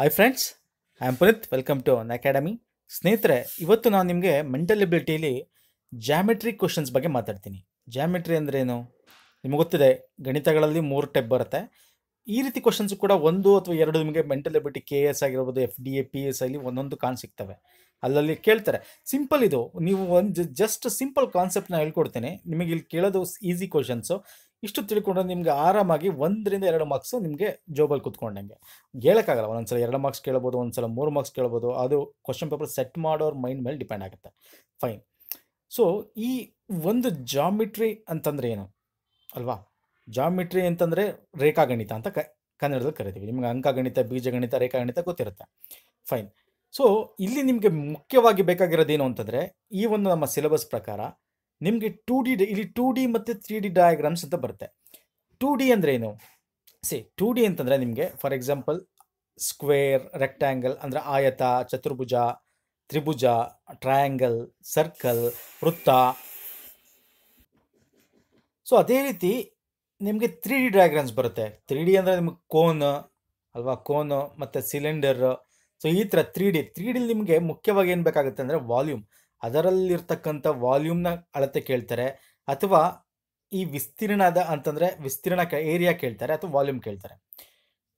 hi friends I am Puneeth welcome to an academy ಸ್ನೇಹಿತರೆ ಇವತ್ತು ನಾನು ನಿಮಗೆ ಮೆಂಟಲ್ ಎಬಿಲಿಟಿಲಿ ಜಾಮೆಟ್ರಿ ಕ್ವಶನ್ಸ್ ಬಗ್ಗೆ ಮಾತಾಡ್ತೀನಿ ಜ್ಯಾಮೆಟ್ರಿ ಅಂದ್ರೇನು ನಿಮಗೆ ಗೊತ್ತಿದೆ ಗಣಿತಗಳಲ್ಲಿ ಮೂರು ಟೆಪ್ ಬರುತ್ತೆ ಈ ರೀತಿ ಕ್ವಶನ್ಸ್ ಕೂಡ ಒಂದು ಅಥವಾ ಎರಡು ನಿಮಗೆ ಮೆಂಟಲ್ ಎಬಿಲಿಟಿ ಕೆ ಎಸ್ ಆಗಿರ್ಬೋದು F D A P S ಅಲ್ಲಿ ಒಂದೊಂದು ಕಾನ್ ಸಿಗ್ತವೆ ಅಲ್ಲಲ್ಲಿ ಕೇಳ್ತಾರೆ ಸಿಂಪಲ್ ಇದು ನೀವು ಒಂದು ಜಸ್ಟ್ ಸಿಂಪಲ್ ಕಾನ್ಸೆಪ್ಟ್ನ ಹೇಳ್ಕೊಡ್ತೀನಿ ನಿಮಗೆ ಇಲ್ಲಿ ಕೇಳೋದು ಈಸಿ ಕ್ವಶನ್ಸು ಇಷ್ಟು ತಿಳ್ಕೊಂಡ್ರೆ ನಿಮ್ಗೆ ಆರಾಮಾಗಿ ಒಂದರಿಂದ ಎರಡು ಮಾರ್ಕ್ಸು ನಿಮಗೆ ಜೋಬಲ್ಲಿ ಕುತ್ಕೊಂಡಂಗೆ ಹೇಳೋಕ್ಕಾಗಲ್ಲ ಒಂದೊಂದ್ಸಲ ಎರಡು ಮಾರ್ಕ್ಸ್ ಕೇಳ್ಬೋದು ಒಂದ್ಸಲ ಮೂರು ಮಾರ್ಕ್ಸ್ ಕೇಳ್ಬೋದು ಅದು ಕ್ವಶನ್ ಪೇಪರ್ ಸೆಟ್ ಮಾಡೋರ್ ಮೈಂಡ್ ಮೇಲೆ ಡಿಪೆಂಡ್ ಆಗುತ್ತೆ ಫೈನ್ ಸೊ ಈ ಒಂದು ಜಾಮಿಟ್ರಿ ಅಂತಂದರೆ ಏನು ಅಲ್ವಾ ಜಾಮಿಟ್ರಿ ಅಂತಂದರೆ ರೇಖಾಗಣಿತ ಅಂತ ಕನ್ನಡದಲ್ಲಿ ಕರಿತೀವಿ ನಿಮ್ಗೆ ಅಂಕಗಣಿತ ಬೀಜಗಣಿತ ರೇಖಾಗಣಿತ ಗೊತ್ತಿರುತ್ತೆ ಫೈನ್ ಸೊ ಇಲ್ಲಿ ನಿಮಗೆ ಮುಖ್ಯವಾಗಿ ಬೇಕಾಗಿರೋದೇನು ಅಂತಂದರೆ ಈ ಒಂದು ನಮ್ಮ ಸಿಲೆಬಸ್ ಪ್ರಕಾರ ನಿಮಗೆ ಟೂ ಡಿ ಇಲ್ಲಿ ಟೂ ಡಿ ಮತ್ತು ತ್ರೀ ಡಿ ಡಯಾಗ್ರಾಮ್ಸ್ ಅಂತ ಬರುತ್ತೆ ಟೂ ಡಿ ಅಂದರೆ ಏನು ಸಿ ಟೂ ಡಿ ಅಂತಂದರೆ ನಿಮಗೆ ಫಾರ್ ಎಕ್ಸಾಂಪಲ್ ಸ್ಕ್ವೇರ್ ರೆಕ್ಟ್ಯಾಂಗಲ್ ಅಂದರೆ ಆಯತ ಚತುರ್ಭುಜ ತ್ರಿಭುಜ ಟ್ರಯಾಂಗಲ್ ಸರ್ಕಲ್ ವೃತ್ತ ಸೊ ಅದೇ ರೀತಿ ನಿಮಗೆ ತ್ರೀ ಡಿ ಡಯಾಗ್ರಾಮ್ಸ್ ಬರುತ್ತೆ ತ್ರೀ ಡಿ ಅಂದರೆ ನಿಮಗೆ ಕೋನ್ ಅಲ್ವಾ ಕೋನು ಮತ್ತು ಸಿಲಿಂಡರ್ ಸೊ ಈ ಥರ ತ್ರೀ ಡಿ ತ್ರೀ ಡಿಲಿ ನಿಮಗೆ ಮುಖ್ಯವಾಗಿ ಏನು ಬೇಕಾಗುತ್ತೆ ಅಂದರೆ ವಾಲ್ಯೂಮ್ ಅದರಲ್ಲಿರ್ತಕ್ಕಂಥ ವಾಲ್ಯೂಮ್ನ ಅಳತೆ ಕೇಳ್ತಾರೆ ಅಥವಾ ಈ ವಿಸ್ತೀರ್ಣದ ಅಂತಂದರೆ ವಿಸ್ತೀರ್ಣ ಏರಿಯಾ ಕೇಳ್ತಾರೆ ಅಥವಾ ವಾಲ್ಯೂಮ್ ಕೇಳ್ತಾರೆ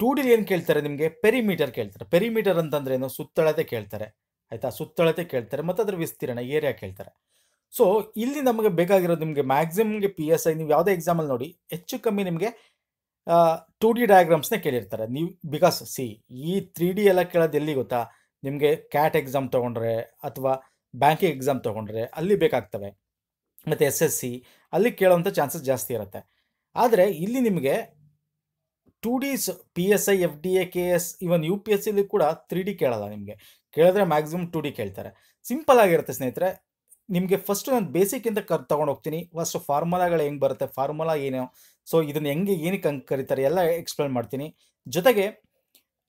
ಟೂ ಡಿಲಿ ಏನು ಕೇಳ್ತಾರೆ ನಿಮಗೆ ಪೆರಿಮೀಟರ್ ಕೇಳ್ತಾರೆ ಪೆರಿಮೀಟರ್ ಅಂತಂದ್ರೆ ಏನು ಸುತ್ತಳತೆ ಕೇಳ್ತಾರೆ ಆಯಿತಾ ಸುತ್ತಳತೆ ಕೇಳ್ತಾರೆ ಮತ್ತು ಅದರ ವಿಸ್ತೀರ್ಣ ಏರಿಯಾ ಕೇಳ್ತಾರೆ ಸೊ ಇಲ್ಲಿ ನಮಗೆ ಬೇಕಾಗಿರೋದು ನಿಮಗೆ ಮ್ಯಾಕ್ಸಿಮಮ್ಗೆ ಪಿ ಎಸ್ ಐ ನೀವು ಯಾವುದೇ ಎಕ್ಸಾಮಲ್ಲಿ ನೋಡಿ ಹೆಚ್ಚು ಕಮ್ಮಿ ನಿಮಗೆ ಟು ಡಿ ಡಯಾಗ್ರಾಮ್ಸ್ನೇ ಕೇಳಿರ್ತಾರೆ ನೀವು ಬಿಕಾಸ್ ಸಿ ಈ ತ್ರೀ ಡಿ ಎಲ್ಲ ಕೇಳೋದು ಎಲ್ಲಿ ಗೊತ್ತಾ ನಿಮಗೆ ಕ್ಯಾಟ್ ಎಕ್ಸಾಮ್ ತೊಗೊಂಡ್ರೆ ಅಥವಾ ಬ್ಯಾಂಕಿಂಗ್ ಎಕ್ಸಾಮ್ ತೊಗೊಂಡ್ರೆ ಅಲ್ಲಿ ಬೇಕಾಗ್ತವೆ ಮತ್ತು ಎಸ್ ಎಸ್ ಸಿ ಅಲ್ಲಿ ಕೇಳೋವಂಥ ಚಾನ್ಸಸ್ ಜಾಸ್ತಿ ಇರುತ್ತೆ ಆದರೆ ಇಲ್ಲಿ ನಿಮಗೆ to this P S I F D A K S even U P S ಸಿಲಿ ಕೂಡ ತ್ರೀ ಡಿ ಕೇಳಲ್ಲ ನಿಮಗೆ ಕೇಳಿದ್ರೆ ಮ್ಯಾಕ್ಸಿಮಮ್ ಟು ಡಿ ಕೇಳ್ತಾರೆ ಸಿಂಪಲ್ ಆಗಿರುತ್ತೆ ಸ್ನೇಹಿತರೆ ನಿಮಗೆ ಫಸ್ಟು ನಾನು ಬೇಸಿಕ್ಕಿಂತ ಕರ್ ಹೋಗ್ತೀನಿ ಫಸ್ಟ್ ಫಾರ್ಮುಲಾಗಳು ಹೆಂಗೆ ಬರುತ್ತೆ ಫಾರ್ಮುಲಾ ಏನು ಸೊ ಇದನ್ನು ಹೆಂಗೆ ಏನಕ್ಕೆ ಹಂಗೆ ಕರೀತಾರೆ ಎಲ್ಲ ಎಕ್ಸ್ಪ್ಲೇನ್ ಮಾಡ್ತೀನಿ ಜೊತೆಗೆ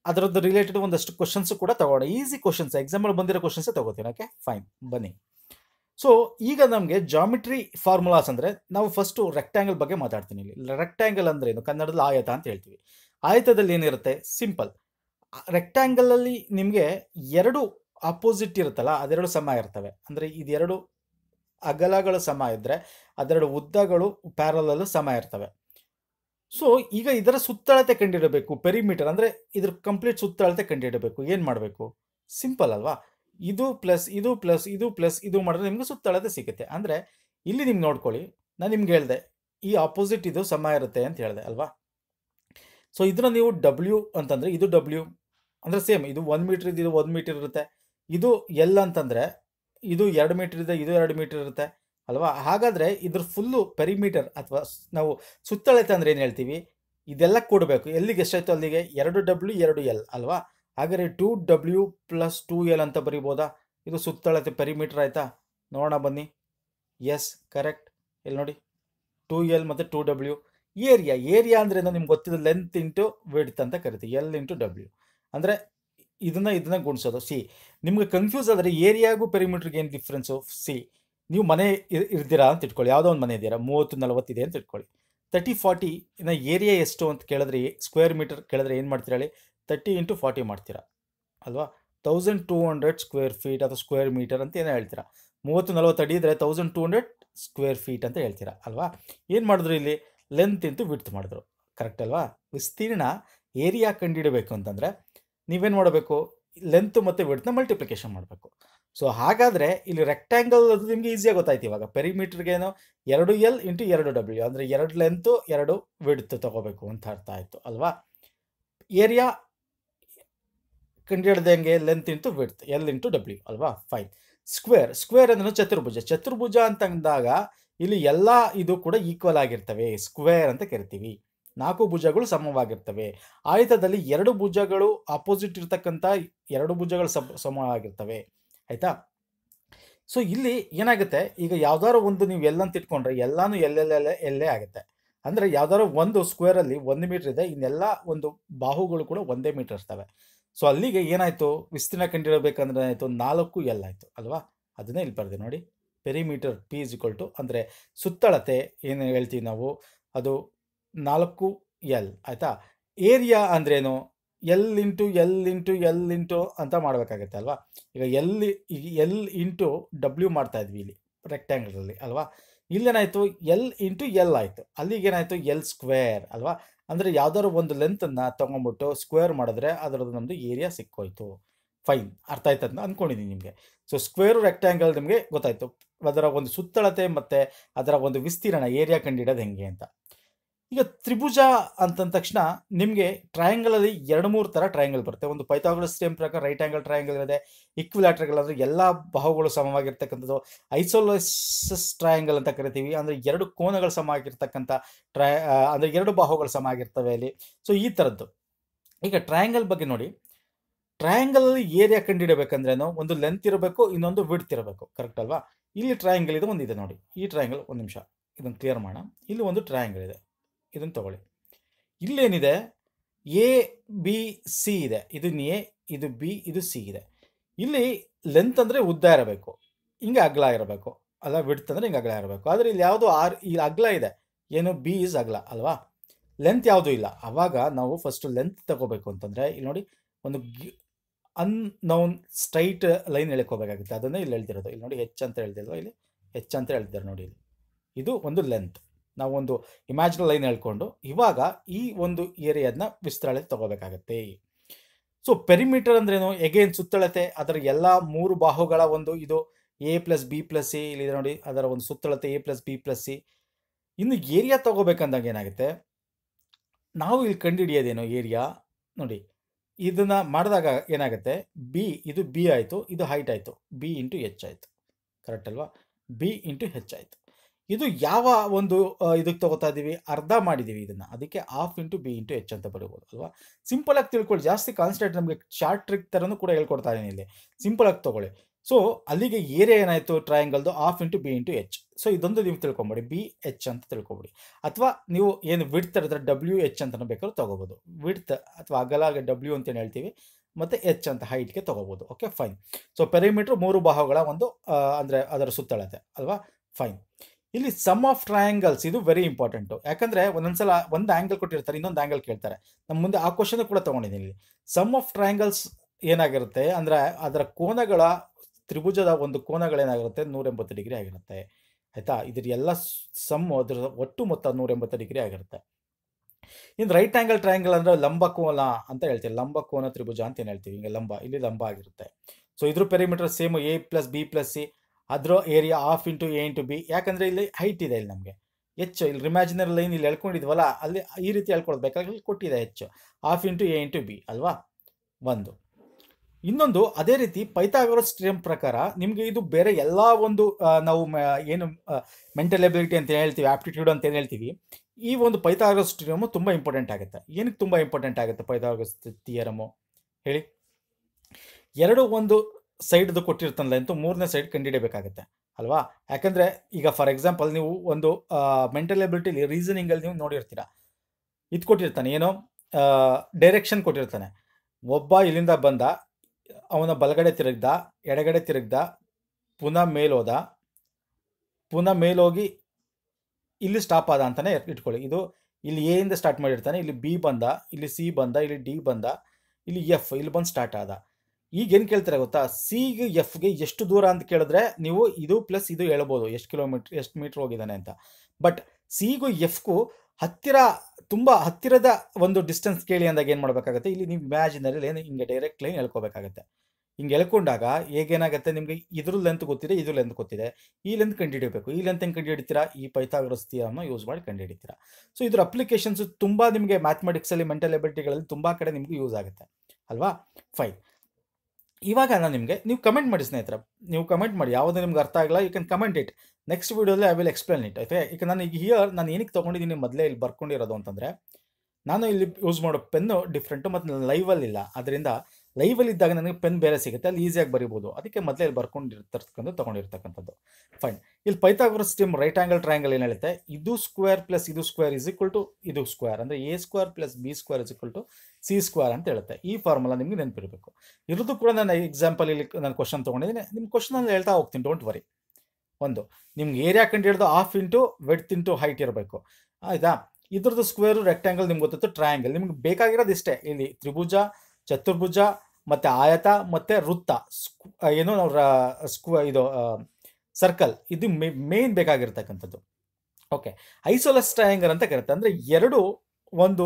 ಅದರದ್ದು ರಿಲೇಟೆಡ್ ಒಂದಷ್ಟು ಕ್ವಶನ್ಸ್ ಕೂಡ ತಗೋಣ ಈಸಿ ಕ್ವಶನ್ಸ್ ಎಕ್ಸಾಮಲ್ಲಿ ಬಂದಿರೋ ಕ್ವಶನ್ಸ್ ತಗೋತೀನಿ ಓಕೆ ಫೈನ್ ಬನ್ನಿ ಸೊ ಈಗ ನಮಗೆ ಜಾಮಿಟ್ರಿ ಫಾರ್ಮುಲಾಸ್ ಅಂದರೆ ನಾವು ಫಸ್ಟು ರೆಕ್ಟ್ಯಾಂಗಲ್ ಬಗ್ಗೆ ಮಾತಾಡ್ತೀನಿ ಇಲ್ಲಿ ರೆಕ್ಟ್ಯಾಂಗಲ್ ಅಂದ್ರೆ ಏನು ಕನ್ನಡದಲ್ಲಿ ಆಯತ ಅಂತ ಹೇಳ್ತೀವಿ ಆಯತದಲ್ಲಿ ಏನಿರುತ್ತೆ ಸಿಂಪಲ್ ರೆಕ್ಟ್ಯಾಂಗಲಲ್ಲಿ ನಿಮಗೆ ಎರಡು ಅಪೋಸಿಟ್ ಇರುತ್ತಲ್ಲ ಅದೆರಡು ಸಮ ಇರ್ತವೆ ಅಂದರೆ ಇದೆರಡು ಅಗಲಗಳು ಸಮ ಇದ್ದರೆ ಅದೆರಡು ಉದ್ದಗಳು ಪ್ಯಾರಲಲ್ಲೂ ಸಮ ಇರ್ತವೆ ಸೊ ಈಗ ಇದರ ಸುತ್ತಳತೆ ಕಂಡಿಡಬೇಕು ಪೆರಿಮೀಟರ್ ಅಂದರೆ ಇದ್ರ ಕಂಪ್ಲೀಟ್ ಸುತ್ತಳತೆ ಕಂಡಿಡಬೇಕು ಏನು ಮಾಡಬೇಕು ಸಿಂಪಲ್ ಅಲ್ವಾ ಇದು ಪ್ಲಸ್ ಇದು ಪ್ಲಸ್ ಇದು ಪ್ಲಸ್ ಇದು ಮಾಡಿದ್ರೆ ನಿಮಗೆ ಸುತ್ತಳತೆ ಸಿಗುತ್ತೆ ಅಂದರೆ ಇಲ್ಲಿ ನಿಮ್ಗೆ ನೋಡ್ಕೊಳ್ಳಿ ನಾನು ನಿಮ್ಗೆ ಹೇಳಿದೆ ಈ ಆಪೋಸಿಟ್ ಇದು ಸಮ ಇರುತ್ತೆ ಅಂತ ಹೇಳಿದೆ ಅಲ್ವಾ ಸೊ ಇದನ್ನ ನೀವು ಡಬ್ಲ್ಯೂ ಅಂತಂದರೆ ಇದು ಡಬ್ಲ್ಯೂ ಅಂದರೆ ಸೇಮ್ ಇದು ಒಂದು ಮೀಟ್ರ್ ಇದು ಒಂದು ಮೀಟರ್ ಇರುತ್ತೆ ಇದು ಎಲ್ ಅಂತಂದರೆ ಇದು ಎರಡು ಮೀಟರ್ ಇದೆ ಇದು ಎರಡು ಮೀಟರ್ ಇರುತ್ತೆ ಅಲ್ವಾ ಹಾಗಾದರೆ ಇದ್ರ ಫುಲ್ಲು ಪೆರಿಮೀಟರ್ ಅಥವಾ ನಾವು ಸುತ್ತಳತೆ ಅಂದರೆ ಏನು ಹೇಳ್ತೀವಿ ಇದೆಲ್ಲ ಕೂಡಬೇಕು ಎಲ್ಲಿಗೆ ಎಷ್ಟಾಯ್ತು ಅಲ್ಲಿಗೆ ಎರಡು ಡಬ್ಲ್ಯೂ ಎರಡು ಎಲ್ ಅಲ್ವಾ ಹಾಗಾದರೆ two W plus two L ಅಂತ ಬರಿಬೋದಾ ಇದು ಸುತ್ತಳತೆ ಪೆರಿಮೀಟರ್ ಆಯಿತಾ ನೋಡೋಣ ಬನ್ನಿ ಎಸ್ ಕರೆಕ್ಟ್ ಇಲ್ಲಿ ನೋಡಿ ಟೂ ಎಲ್ ಮತ್ತು ಟೂ ಡಬ್ಲ್ಯೂ ಏರಿಯಾ ಏರಿಯಾ ಅಂದರೆ ನಿಮ್ಗೆ ಗೊತ್ತಿದ್ರೆ ಲೆಂತ್ ಇಂಟು ವಿಡ್ತ್ ಅಂತ ಕರಿತೀವಿ ಎಲ್ ಇಂಟು ಡಬ್ಲ್ಯೂ ಅಂದರೆ ಇದನ್ನ ಇದನ್ನು ಗುಣಿಸೋದು ಸಿ ನಿಮಗೆ ಕನ್ಫ್ಯೂಸ್ ಆದರೆ ಏರಿಯಾಗೂ ಪೆರಿಮೀಟ್ರಿಗೆ ಏನು ಡಿಫ್ರೆನ್ಸು ಸಿ ನೀವು ಮನೆ ಇರ್ತೀರಾ ಅಂತ ಇಟ್ಕೊಳ್ಳಿ ಯಾವುದೋ ಒಂದು ಮನೆ ಇದೆಯಾ ಮೂವತ್ತು ಇದೆ ಅಂತ ಇಟ್ಕೊಳ್ಳಿ ತರ್ಟಿ ಫಾರ್ಟಿ ಇನ್ನ ಏರಿಯಾ ಎಷ್ಟು ಅಂತ ಕೇಳಿದ್ರೆ ಸ್ಕ್ವೇರ್ ಮೀಟರ್ ಕೇಳಿದ್ರೆ ಏನು ಮಾಡ್ತೀರಾ ಹೇಳಿ ತರ್ಟಿ ಇಂಟು ಫಾರ್ಟಿ ಮಾಡ್ತೀರಾ ಅಲ್ವಾ thousand two hundred square feet ಅಥವಾ ಸ್ಕ್ವೇರ್ ಮೀಟರ್ ಅಂತ ಏನೋ ಹೇಳ್ತೀರಾ ಮೂವತ್ತು ನಲವತ್ತು ಅಡಿ ಇದ್ದರೆ thousand two hundred square feet ಅಂತ ಹೇಳ್ತೀರಾ ಅಲ್ವಾ ಏನು ಮಾಡಿದ್ರು ಇಲ್ಲಿ ಲೆಂತ್ ಇಂತು ವಿಡ್ತ್ ಮಾಡಿದ್ರು ಕರೆಕ್ಟ್ ಅಲ್ವಾ ವಿಸ್ತೀರ್ಣ ಏರಿಯಾ ಕಂಡುಹಿಡಬೇಕು ಅಂತಂದರೆ ನೀವೇನು ಮಾಡಬೇಕು ಲೆಂತ್ ಮತ್ತು ವಿಡ್ತ್ನ ಮಲ್ಟಿಪ್ಲಿಕೇಶನ್ ಮಾಡಬೇಕು ಸೊ ಹಾಗಾದರೆ ಇಲ್ಲಿ ರೆಕ್ಟ್ಯಾಂಗಲ್ ಅದು ನಿಮಗೆ ಈಸಿಯಾಗಿ ಗೊತ್ತಾಯ್ತು ಇವಾಗ ಪೆರಿಮೀಟ್ರಿಗೇನು ಎರಡು ಎಲ್ ಇಂಟು ಎರಡು ಡಬ್ಲ್ಯೂ ಅಂದರೆ ಎರಡು ಲೆಂತು ಎರಡು ವಿಡ್ತು ತಗೋಬೇಕು ಅಂತ ಅರ್ಥ ಆಯಿತು ಅಲ್ವಾ ಏರಿಯಾ ಕಂಡಿಡ್ದಂಗೆ length into width L into W ಅಲ್ವಾ ಫೈನ್ ಸ್ಕ್ವೇರ್ ಸ್ಕ್ವೇರ್ ಅಂದ್ರೆ ಚತುರ್ಭುಜ ಚತುರ್ಭುಜ ಅಂತ ಅಂದಾಗ ಇಲ್ಲಿ ಎಲ್ಲ ಇದು ಕೂಡ ಈಕ್ವಲ್ ಆಗಿರ್ತವೆ ಸ್ಕ್ವೇರ್ ಅಂತ ಕರಿತೀವಿ ನಾಲ್ಕು ಭುಜಗಳು ಸಮವಾಗಿರ್ತವೆ ಆಯತದಲ್ಲಿ ಎರಡು ಭುಜಗಳು ಆಪೋಸಿಟ್ ಇರ್ತಕ್ಕಂಥ ಎರಡು ಭುಜಗಳು ಸಮ ಸಮವಾಗಿರ್ತವೆ ಆಯಿತಾ ಸೊ ಇಲ್ಲಿ ಏನಾಗುತ್ತೆ ಈಗ ಯಾವ್ದಾರು ಒಂದು ನೀವು ಎಲ್ಲಂತ ಇಟ್ಕೊಂಡ್ರೆ ಎಲ್ಲಾನು ಎಲ್ಲೆಲ್ಲೆಲ್ಲ ಎಲ್ಲೇ ಆಗುತ್ತೆ ಅಂದರೆ ಯಾವ್ದಾದ್ರು ಒಂದು ಸ್ಕ್ವೇರಲ್ಲಿ ಒಂದು ಮೀಟ್ರ್ ಇದೆ ಇನ್ನೆಲ್ಲ ಒಂದು ಬಾಹುಗಳು ಕೂಡ ಒಂದೇ ಮೀಟರ್ ಇರ್ತವೆ ಸೊ ಅಲ್ಲಿಗೆ ಏನಾಯಿತು ವಿಸ್ತೀರ್ಣ ಕಂಡಿರಬೇಕಂದ್ರೆ ಏನಾಯಿತು ನಾಲ್ಕು ಎಲ್ ಆಯಿತು ಅಲ್ವಾ ಅದನ್ನೇ ಇಲ್ಲಿ ಬರ್ದೆ ನೋಡಿ perimeter P is equal to ಅಂದರೆ ಸುತ್ತಳತೆ ಏನು ಹೇಳ್ತೀವಿ ನಾವು ಅದು ನಾಲ್ಕು ಎಲ್ ಆಯಿತಾ ಏರಿಯಾ ಅಂದ್ರೇನು L into L into L into ಅಂತ ಮಾಡಬೇಕಾಗತ್ತೆ ಅಲ್ವಾ ಈಗ ಎಲ್ಲಿ ಎಲ್ ಇಂಟು ಡಬ್ಲ್ಯೂ ಮಾಡ್ತಾ ಇದ್ವಿ ಇಲ್ಲಿ ರೆಕ್ಟ್ಯಾಂಗಲಲ್ಲಿ ಅಲ್ವಾ ಇಲ್ಲೇನಾಯಿತು ಎಲ್ ಇಂಟು ಎಲ್ ಆಯಿತು ಅಲ್ಲಿಗೇನಾಯಿತು ಎಲ್ ಸ್ಕ್ವೇರ್ ಅಲ್ವಾ ಅಂದರೆ ಯಾವ್ದಾದ್ರು ಒಂದು ಲೆಂತನ್ನು ತೊಗೊಂಬಿಟ್ಟು ಸ್ಕ್ವೇರ್ ಮಾಡಿದ್ರೆ ಅದರದ್ದು ನಮ್ಮದು ಏರಿಯಾ ಸಿಕ್ಕೋಯ್ತು ಫೈನ್ ಅರ್ಥ ಆಯ್ತು ಅಂತ ಅಂದ್ಕೊಂಡಿದ್ದೀನಿ ನಿಮಗೆ ಸೊ ಸ್ಕ್ವೇರು ರೆಕ್ಟ್ಯಾಂಗಲ್ ನಿಮಗೆ ಗೊತ್ತಾಯಿತು ಅದರ ಒಂದು ಸುತ್ತಳತೆ ಮತ್ತು ಅದರ ಒಂದು ವಿಸ್ತೀರ್ಣ ಏರಿಯಾ ಕಂಡಿಡೋದು ಹೆಂಗೆ ಅಂತ ಈಗ ತ್ರಿಭುಜ ಅಂತಂದ ತಕ್ಷಣ ನಿಮಗೆ ಟ್ರಯಾಂಗಲ್ ಅಲ್ಲಿ ಎರಡು ಮೂರು ಥರ ಟ್ರಯಾಂಗಲ್ ಬರುತ್ತೆ ಒಂದು ಪೈಥಾಗ್ರಸ್ ಸೇಮ್ ಪ್ರಕಾರ ರೈಟ್ ಆ್ಯಂಗಲ್ ಟ್ರಯಾಂಗಲ್ ಇದೆ ಇಕ್ವಿಲ್ಯಾಟ್ರಲ್ ಅಂದರೆ ಎಲ್ಲ ಬಾಹುಗಳು ಸಮವಾಗಿರ್ತಕ್ಕಂಥದ್ದು ಐಸೋಲೈಸಸ್ ಟ್ರಯಾಂಗಲ್ ಅಂತ ಕರಿತೀವಿ ಅಂದರೆ ಎರಡು ಕೋನಗಳು ಸಮ ಆಗಿರ್ತಕ್ಕಂಥ ಟ್ರಯ ಅಂದರೆ ಎರಡು ಬಾಹುಗಳು ಸಮ ಆಗಿರ್ತವೆ ಅಲ್ಲಿ ಸೊ ಈ ಥರದ್ದು ಈಗ ಟ್ರಯಾಂಗಲ್ ಬಗ್ಗೆ ನೋಡಿ ಅಲ್ಲಿ ಏರಿಯಾ ಕಂಡುಹಿಡಬೇಕಂದ್ರೇನು ಒಂದು ಲೆಂತ್ ಇರಬೇಕು ಇನ್ನೊಂದು ವಿಡ್ತ್ ಇರಬೇಕು ಕರೆಕ್ಟ್ ಅಲ್ವಾ ಇಲ್ಲಿ ಟ್ರಯಾಂಗಲ್ ಇದು ಒಂದಿದೆ ನೋಡಿ ಈ ಟ್ರಯಾಂಗಲ್ ಒಂದು ನಿಮಿಷ ಇದನ್ನು ಕ್ಲಿಯರ್ ಮಾಡೋಣ ಇಲ್ಲಿ ಒಂದು ಟ್ರಯಾಂಗಲ್ ಇದೆ ಇದನ್ನು ತಗೊಳ್ಳಿ ಇಲ್ಲೇನಿದೆ ಎ ಬಿ ಸಿ ಇದೆ ಇದು ಎ ಇದು ಬಿ ಇದು ಸಿ ಇದೆ ಇಲ್ಲಿ ಲೆಂತ್ ಅಂದರೆ ಉದ್ದ ಇರಬೇಕು ಹಿಂಗೆ ಅಗಲ ಇರಬೇಕು ಅಲ್ಲ ವಿಡ್ತ್ ಅಂದರೆ ಹಿಂಗೆ ಅಗ್ಲ ಇರಬೇಕು ಆದರೆ ಇಲ್ಲಿ ಯಾವುದು ಆರ್ ಇಲ್ಲಿ ಅಗ್ಲ ಇದೆ ಏನು ಬಿ ಈಸ್ ಅಗಲ ಅಲ್ವಾ ಲೆಂತ್ ಯಾವುದು ಇಲ್ಲ ಆವಾಗ ನಾವು ಫಸ್ಟು ಲೆಂತ್ ತಗೋಬೇಕು ಅಂತಂದರೆ ಇಲ್ಲಿ ನೋಡಿ ಒಂದು ಗಿ ಅನ್ನೌನ್ ಸ್ಟ್ರೈಟ್ ಲೈನ್ ಹೋಗಬೇಕಾಗುತ್ತೆ ಅದನ್ನೇ ಇಲ್ಲಿ ಹೇಳ್ತಿರೋದು ಇಲ್ಲಿ ನೋಡಿ ಹೆಚ್ ಅಂತ ಹೇಳ್ತಿಲ್ವ ಇಲ್ಲಿ ಹೆಚ್ ಅಂತ ಹೇಳ್ತಿದ್ದಾರೆ ನೋಡಿ ಇಲ್ಲಿ ಇದು ಒಂದು ಲೆಂತ್ ನಾವೊಂದು ಇಮ್ಯಾಜಿನಲ್ ಲೈನ್ ಹೇಳ್ಕೊಂಡು ಇವಾಗ ಈ ಒಂದು ಏರಿಯಾದನ್ನ ವಿಸ್ತರಣೆ ತಗೋಬೇಕಾಗತ್ತೆ ಸೊ ಪೆರಿಮೀಟರ್ ಅಂದ್ರೇನು ಎಗೇನ್ ಸುತ್ತಳತೆ ಅದರ ಎಲ್ಲ ಮೂರು ಬಾಹುಗಳ ಒಂದು ಇದು A plus B plus C ಇಲ್ಲಿ ನೋಡಿ ಅದರ ಒಂದು ಸುತ್ತಳತೆ A plus B plus C ಇನ್ನು ಏರಿಯಾ ತಗೋಬೇಕಂದಾಗ ಏನಾಗುತ್ತೆ ನಾವು ಇಲ್ಲಿ ಕಂಡುಹಿಡಿಯೋದೇನು ಏರಿಯಾ ನೋಡಿ ಇದನ್ನ ಮಾಡಿದಾಗ ಏನಾಗುತ್ತೆ ಬಿ ಇದು ಬಿ ಆಯಿತು ಇದು ಹೈಟ್ ಆಯ್ತು ಬಿ ಇಂಟು ಹೆಚ್ ಕರೆಕ್ಟ್ ಅಲ್ವಾ ಬಿ ಇಂಟು ಹೆಚ್ ಇದು ಯಾವ ಒಂದು ಇದಕ್ಕೆ ತಗೋತಾ ಇದ್ದೀವಿ ಅರ್ಧ ಮಾಡಿದ್ದೀವಿ ಇದನ್ನು ಅದಕ್ಕೆ half into B into H ಅಂತ ಬರೀಬೋದು ಅಲ್ವಾ ಸಿಂಪಲ್ ಆಗಿ ತಿಳ್ಕೊಳ್ಳಿ ಜಾಸ್ತಿ ಕಾನ್ಸ್ಟ್ರೇಟ್ ನಮಗೆ ಶಾರ್ಟ್ ಟ್ರಿಕ್ ಥರನೂ ಕೂಡ ಹೇಳ್ಕೊಡ್ತಾ ಇದ್ದೀನಿ ಇಲ್ಲಿ ಸಿಂಪಲ್ ಆಗಿ ತೊಗೊಳ್ಳಿ ಸೊ ಅಲ್ಲಿಗೆ ಏರಿಯಾ ಏನಾಯಿತು ಟ್ರಯಾಂಗಲ್ದು half into B into H so ಇದೊಂದು ನೀವು ತಿಳ್ಕೊಂಬಿಡಿ ಬಿ ಎಚ್ ಅಂತ ತಿಳ್ಕೊಬಿಡಿ ಅಥವಾ ನೀವು ಏನು ವಿಡ್ತ್ ಇದ್ರೆ ಡಬ್ಲ್ಯೂ ಎಚ್ ಅಂತ ಬೇಕಾದ್ರೂ ತೊಗೋಬೋದು ವಿಡ್ತ್ ಅಥವಾ ಅಗಲಾಗೆ ಡಬ್ಲ್ಯೂ ಅಂತ ಹೇಳ್ತೀವಿ ಮತ್ತು ಎಚ್ ಅಂತ ಹೈಟ್ಗೆ ತೊಗೋಬೋದು ಓಕೆ ಫೈನ್ ಸೊ ಪೆರಿಮೀಟ್ರ್ ಮೂರು ಬಾಹುಗಳ ಒಂದು ಅಂದರೆ ಅದರ ಸುತ್ತಳತೆ ಅಲ್ವಾ ಫೈನ್ ಇಲ್ಲಿ ಸಮ್ ಆಫ್ ಟ್ರಯಾಂಗಲ್ಸ್ ಇದು ವೆರಿ ಇಂಪಾರ್ಟೆಂಟು ಯಾಕಂದರೆ ಒಂದೊಂದ್ಸಲ ಒಂದು ಆ್ಯಂಗಲ್ ಕೊಟ್ಟಿರ್ತಾರೆ ಇನ್ನೊಂದು ಆ್ಯಂಗಲ್ ಕೇಳ್ತಾರೆ ನಮ್ಮ ಮುಂದೆ ಆ ಕ್ವಶನ್ ಕೂಡ ತಗೊಂಡಿದ್ದೀನಿ ಇಲ್ಲಿ ಸಮ್ ಆಫ್ ಟ್ರಯಾಂಗಲ್ಸ್ ಏನಾಗಿರುತ್ತೆ ಅಂದರೆ ಅದರ ಕೋನಗಳ ತ್ರಿಭುಜದ ಒಂದು ಕೋನಗಳೇನಾಗಿರುತ್ತೆ ಎಂಬತ್ತು ಡಿಗ್ರಿ ಆಗಿರುತ್ತೆ ಆಯಿತಾ ಇದ್ರ ಎಲ್ಲ ಸಮ್ ಅದ್ರ ಒಟ್ಟು ಮೊತ್ತ ಎಂಬತ್ತು ಡಿಗ್ರಿ ಆಗಿರುತ್ತೆ ಇನ್ನು ರೈಟ್ ಆ್ಯಂಗಲ್ ಟ್ರಯಾಂಗಲ್ ಅಂದರೆ ಲಂಬ ಕೋನ ಅಂತ ಹೇಳ್ತೀವಿ ಲಂಬ ಕೋನ ತ್ರಿಭುಜ ಅಂತ ಏನು ಹೇಳ್ತೀವಿ ಹಿಂಗೆ ಲಂಬ ಇಲ್ಲಿ ಲಂಬ ಆಗಿರುತ್ತೆ ಸೊ ಇದ್ರ perimeter same A plus B plus C ಅದ್ರ area half into A into B ಯಾಕಂದರೆ ಇಲ್ಲಿ ಹೈಟ್ ಇದೆ ಇಲ್ಲಿ ನಮಗೆ ಹೆಚ್ಚು ಇಲ್ಲಿ ರಿಮ್ಯಾಜಿನರಿ ಲೈನ್ ಇಲ್ಲಿ ಎಳ್ಕೊಂಡಿದ್ವಲ್ಲ ಅಲ್ಲಿ ಈ ರೀತಿ ಹೇಳ್ಕೊಳ್ಬೇಕಾಗಿ ಕೊಟ್ಟಿದೆ ಹೆಚ್ಚು half into A into B ಅಲ್ವಾ ಒಂದು ಇನ್ನೊಂದು ಅದೇ ರೀತಿ ಪೈಥಾಗರಸ್ ಸ್ಟ್ರೀಮ್ ಪ್ರಕಾರ ನಿಮಗೆ ಇದು ಬೇರೆ ಎಲ್ಲ ಒಂದು ನಾವು ಏನು ಮೆಂಟಲ್ ಎಬಿಲಿಟಿ ಅಂತ ಹೇಳ್ತೀವಿ ಆಪ್ಟಿಟ್ಯೂಡ್ ಅಂತ ಏನು ಹೇಳ್ತೀವಿ ಈ ಒಂದು ಪೈಥಾಗರಸ್ ಸ್ಟ್ರೀಮು ತುಂಬ ಇಂಪಾರ್ಟೆಂಟ್ ಆಗುತ್ತೆ ಏನಕ್ಕೆ ತುಂಬ ಇಂಪಾರ್ಟೆಂಟ್ ಆಗುತ್ತೆ ಪೈಥಾಗರಸ್ ಥಿಯರಮು ಹೇಳಿ ಎರಡು ಒಂದು ಸೈಡ್ದು ಕೊಟ್ಟಿರ್ತಾನಲ್ಲ ಅಂತೂ ಮೂರನೇ ಸೈಡ್ ಕಂಡುಹಿಡಬೇಕಾಗುತ್ತೆ ಅಲ್ವಾ ಯಾಕಂದರೆ ಈಗ ಫಾರ್ ಎಕ್ಸಾಂಪಲ್ ನೀವು ಒಂದು ಮೆಂಟಲ್ ಎಬಿಲಿಟಿಲಿ ರೀಸನಿಂಗಲ್ಲಿ ನೀವು ನೋಡಿರ್ತೀರ ಇದು ಕೊಟ್ಟಿರ್ತಾನೆ ಏನೋ ಡೈರೆಕ್ಷನ್ ಕೊಟ್ಟಿರ್ತಾನೆ ಒಬ್ಬ ಇಲ್ಲಿಂದ ಬಂದ ಅವನ ಬಲಗಡೆ ತಿರುಗ್ದ ಎಡಗಡೆ ತಿರುಗ್ದ ಪುನಃ ಮೇಲೋದ ಪುನಃ ಮೇಲೋಗಿ ಇಲ್ಲಿ ಸ್ಟಾಪ್ ಆದ ಅಂತಲೇ ಇಟ್ಕೊಳ್ಳಿ ಇದು ಇಲ್ಲಿ ಎಯಿಂದ ಸ್ಟಾರ್ಟ್ ಮಾಡಿರ್ತಾನೆ ಇಲ್ಲಿ ಬಿ ಬಂದ ಇಲ್ಲಿ ಸಿ ಬಂದ ಇಲ್ಲಿ ಡಿ ಬಂದ ಇಲ್ಲಿ ಎಫ್ ಇಲ್ಲಿ ಬಂದು ಸ್ಟಾರ್ಟ್ ಆದ ಈಗ ಏನು ಕೇಳ್ತಾರೆ ಗೊತ್ತಾ ಸಿ ಎಫ್ ಎಫ್ಗೆ ಎಷ್ಟು ದೂರ ಅಂತ ಕೇಳಿದ್ರೆ ನೀವು ಇದು ಪ್ಲಸ್ ಇದು ಹೇಳ್ಬೋದು ಎಷ್ಟು ಕಿಲೋಮೀಟ್ರ್ ಎಷ್ಟು ಮೀಟ್ರ್ ಹೋಗಿದ್ದಾನೆ ಅಂತ ಬಟ್ ಸಿಗು ಎಫ್ಗೂ ಹತ್ತಿರ ತುಂಬ ಹತ್ತಿರದ ಒಂದು ಡಿಸ್ಟೆನ್ಸ್ ಕೇಳಿ ಅಂದಾಗ ಏನು ಮಾಡಬೇಕಾಗುತ್ತೆ ಇಲ್ಲಿ ನೀವು ಇಮ್ಯಾಜಿನರಿ ಏನು ಹಿಂಗೆ ಡೈರೆಕ್ಟ್ ಲೈನ್ ಹೇಳ್ಕೋಬೇಕಾಗತ್ತೆ ಹಿಂಗೆ ಎಳ್ಕೊಂಡಾಗ ಹೇಗೇನಾಗುತ್ತೆ ನಿಮಗೆ ಇದ್ರ ಲೆಂತ್ ಗೊತ್ತಿದೆ ಇದ್ರ ಲೆಂತ್ ಗೊತ್ತಿದೆ ಈ ಲೆಂತ್ ಕಂಡುಹಿಡಬೇಕು ಈ ಲೆಂತ್ ಹೆಂಗೆ ಕಂಡುಹಿಡ್ತೀರಾ ಈ ಪೈಥಾಗ್ರಸ್ ಥಿಯರಮ್ನ ಯೂಸ್ ಮಾಡಿ ಕಂಡುಹಿಡಿತೀರಾ ಸೊ ಇದ್ರ ಅಪ್ಲಿಕೇಶನ್ಸ್ ತುಂಬ ನಿಮಗೆ ಮ್ಯಾಥಮೆಟಿಕ್ಸಲ್ಲಿ ಮೆಂಟಲ್ ಎಬಿಲಿಟಿಗಳಲ್ಲಿ ತುಂಬ ಕಡೆ ನಿಮಗೆ ಯೂಸ್ ಆಗುತ್ತೆ ಅಲ್ವಾ ಫೈನ್ ಇವಾಗ ನಾನು ನಿಮಗೆ ನೀವು ಕಮೆಂಟ್ ಮಾಡಿ ಸ್ನೇಹಿತರ ನೀವು ಕಮೆಂಟ್ ಮಾಡಿ ಯಾವುದು ನಿಮ್ಗೆ ಅರ್ಥ ಆಗಲ್ಲ you can comment it next ವೀಡಿಯೋದಲ್ಲಿ ಐ ವಿಲ್ ಎಕ್ಸ್ಪ್ಲೇನ್ ಇಟ್ ಆಯ್ತಾ ಈಗ ನಾನು ಈಗ ಹಿಯರ್ ನಾನು ಏನಕ್ಕೆ ತೊಗೊಂಡಿದ್ದೀನಿ ಮೊದಲೇ ಇಲ್ಲಿ ಬರ್ಕೊಂಡಿರೋದು ಅಂತಂದರೆ ನಾನು ಇಲ್ಲಿ ಯೂಸ್ ಮಾಡೋ ಪೆನ್ನು ಡಿಫ್ರೆಂಟು ಮತ್ತು ಲೈವಲ್ಲಿಲ್ಲ ಅದರಿಂದ ಇದ್ದಾಗ ನನಗೆ ಪೆನ್ ಬೇರೆ ಸಿಗುತ್ತೆ ಅಲ್ಲಿ ಈಸಿಯಾಗಿ ಬರಿಬೋದು ಅದಕ್ಕೆ ಮೊದಲೇ ಇಲ್ಲಿ ಬರ್ಕೊಂಡಿರ್ತಕ್ಕಂಥ ತೊಗೊಂಡಿರ್ತಕ್ಕಂಥದ್ದು ಫೈನ್ ಇಲ್ಲಿ Pythagoras theorem right angle triangle ಏನು ಹೇಳುತ್ತೆ ಇದು ಸ್ಕ್ವೇರ್ ಪ್ಲಸ್ ಇದು ಸ್ಕ್ವೇರ್ ಇಸ್ ಈಕ್ವಲ್ ಟು ಇದು ಸ್ಕ್ವೇರ್ ಅಂದರೆ A square plus B square is equal to C square ಅಂತ ಹೇಳುತ್ತೆ ಈ ಫಾರ್ಮುಲಾ ನಿಮಗೆ ನೆನಪಿರಬೇಕು ಇರೋದು ಕೂಡ ನಾನು ಎಕ್ಸಾಂಪಲ್ ಇಲ್ಲಿ ನಾನು ಕ್ವಶನ್ ತೊಗೊಂಡಿದ್ದೀನಿ ನಿಮ್ಮ ಕ್ವಶನ್ ಹೇಳ್ತಾ ಹೋಗ್ತೀನಿ ಡೋಂಟ್ ವರಿ ಒಂದು ನಿಮ್ಗೆ ಏರಿಯಾ ಕಂಡು ಹಿಡಿದು half into width into height ಇರಬೇಕು ಆಯಿತಾ ಇದ್ರದ್ದು ಸ್ಕ್ವೇರು ರೆಕ್ಟ್ಯಾಂಗಲ್ ನಿಮ್ಗೆ ಗೊತ್ತಿತ್ತು ಟ್ರಯಾಂಗಲ್ ನಿಮ್ಗೆ ಬೇಕಾಗಿರೋದು ಇಷ್ಟೇ ಇಲ್ಲಿ ತ್ರಿಭುಜ ಚತುರ್ಭುಜ ಮತ್ತು ಆಯತ ಮತ್ತು ವೃತ್ತ ಸ್ಕ್ ಏನು ಅವರ ಸ್ಕ್ ಇದು ಸರ್ಕಲ್ ಇದು ಮೇನ್ ಬೇಕಾಗಿರ್ತಕ್ಕಂಥದ್ದು ಓಕೆ ಐಸೋಲಸ್ ಟ್ರಯಾಂಗಲ್ ಅಂತ ಕರೀತಾರೆ ಅಂದರೆ ಎರಡು ಒಂದು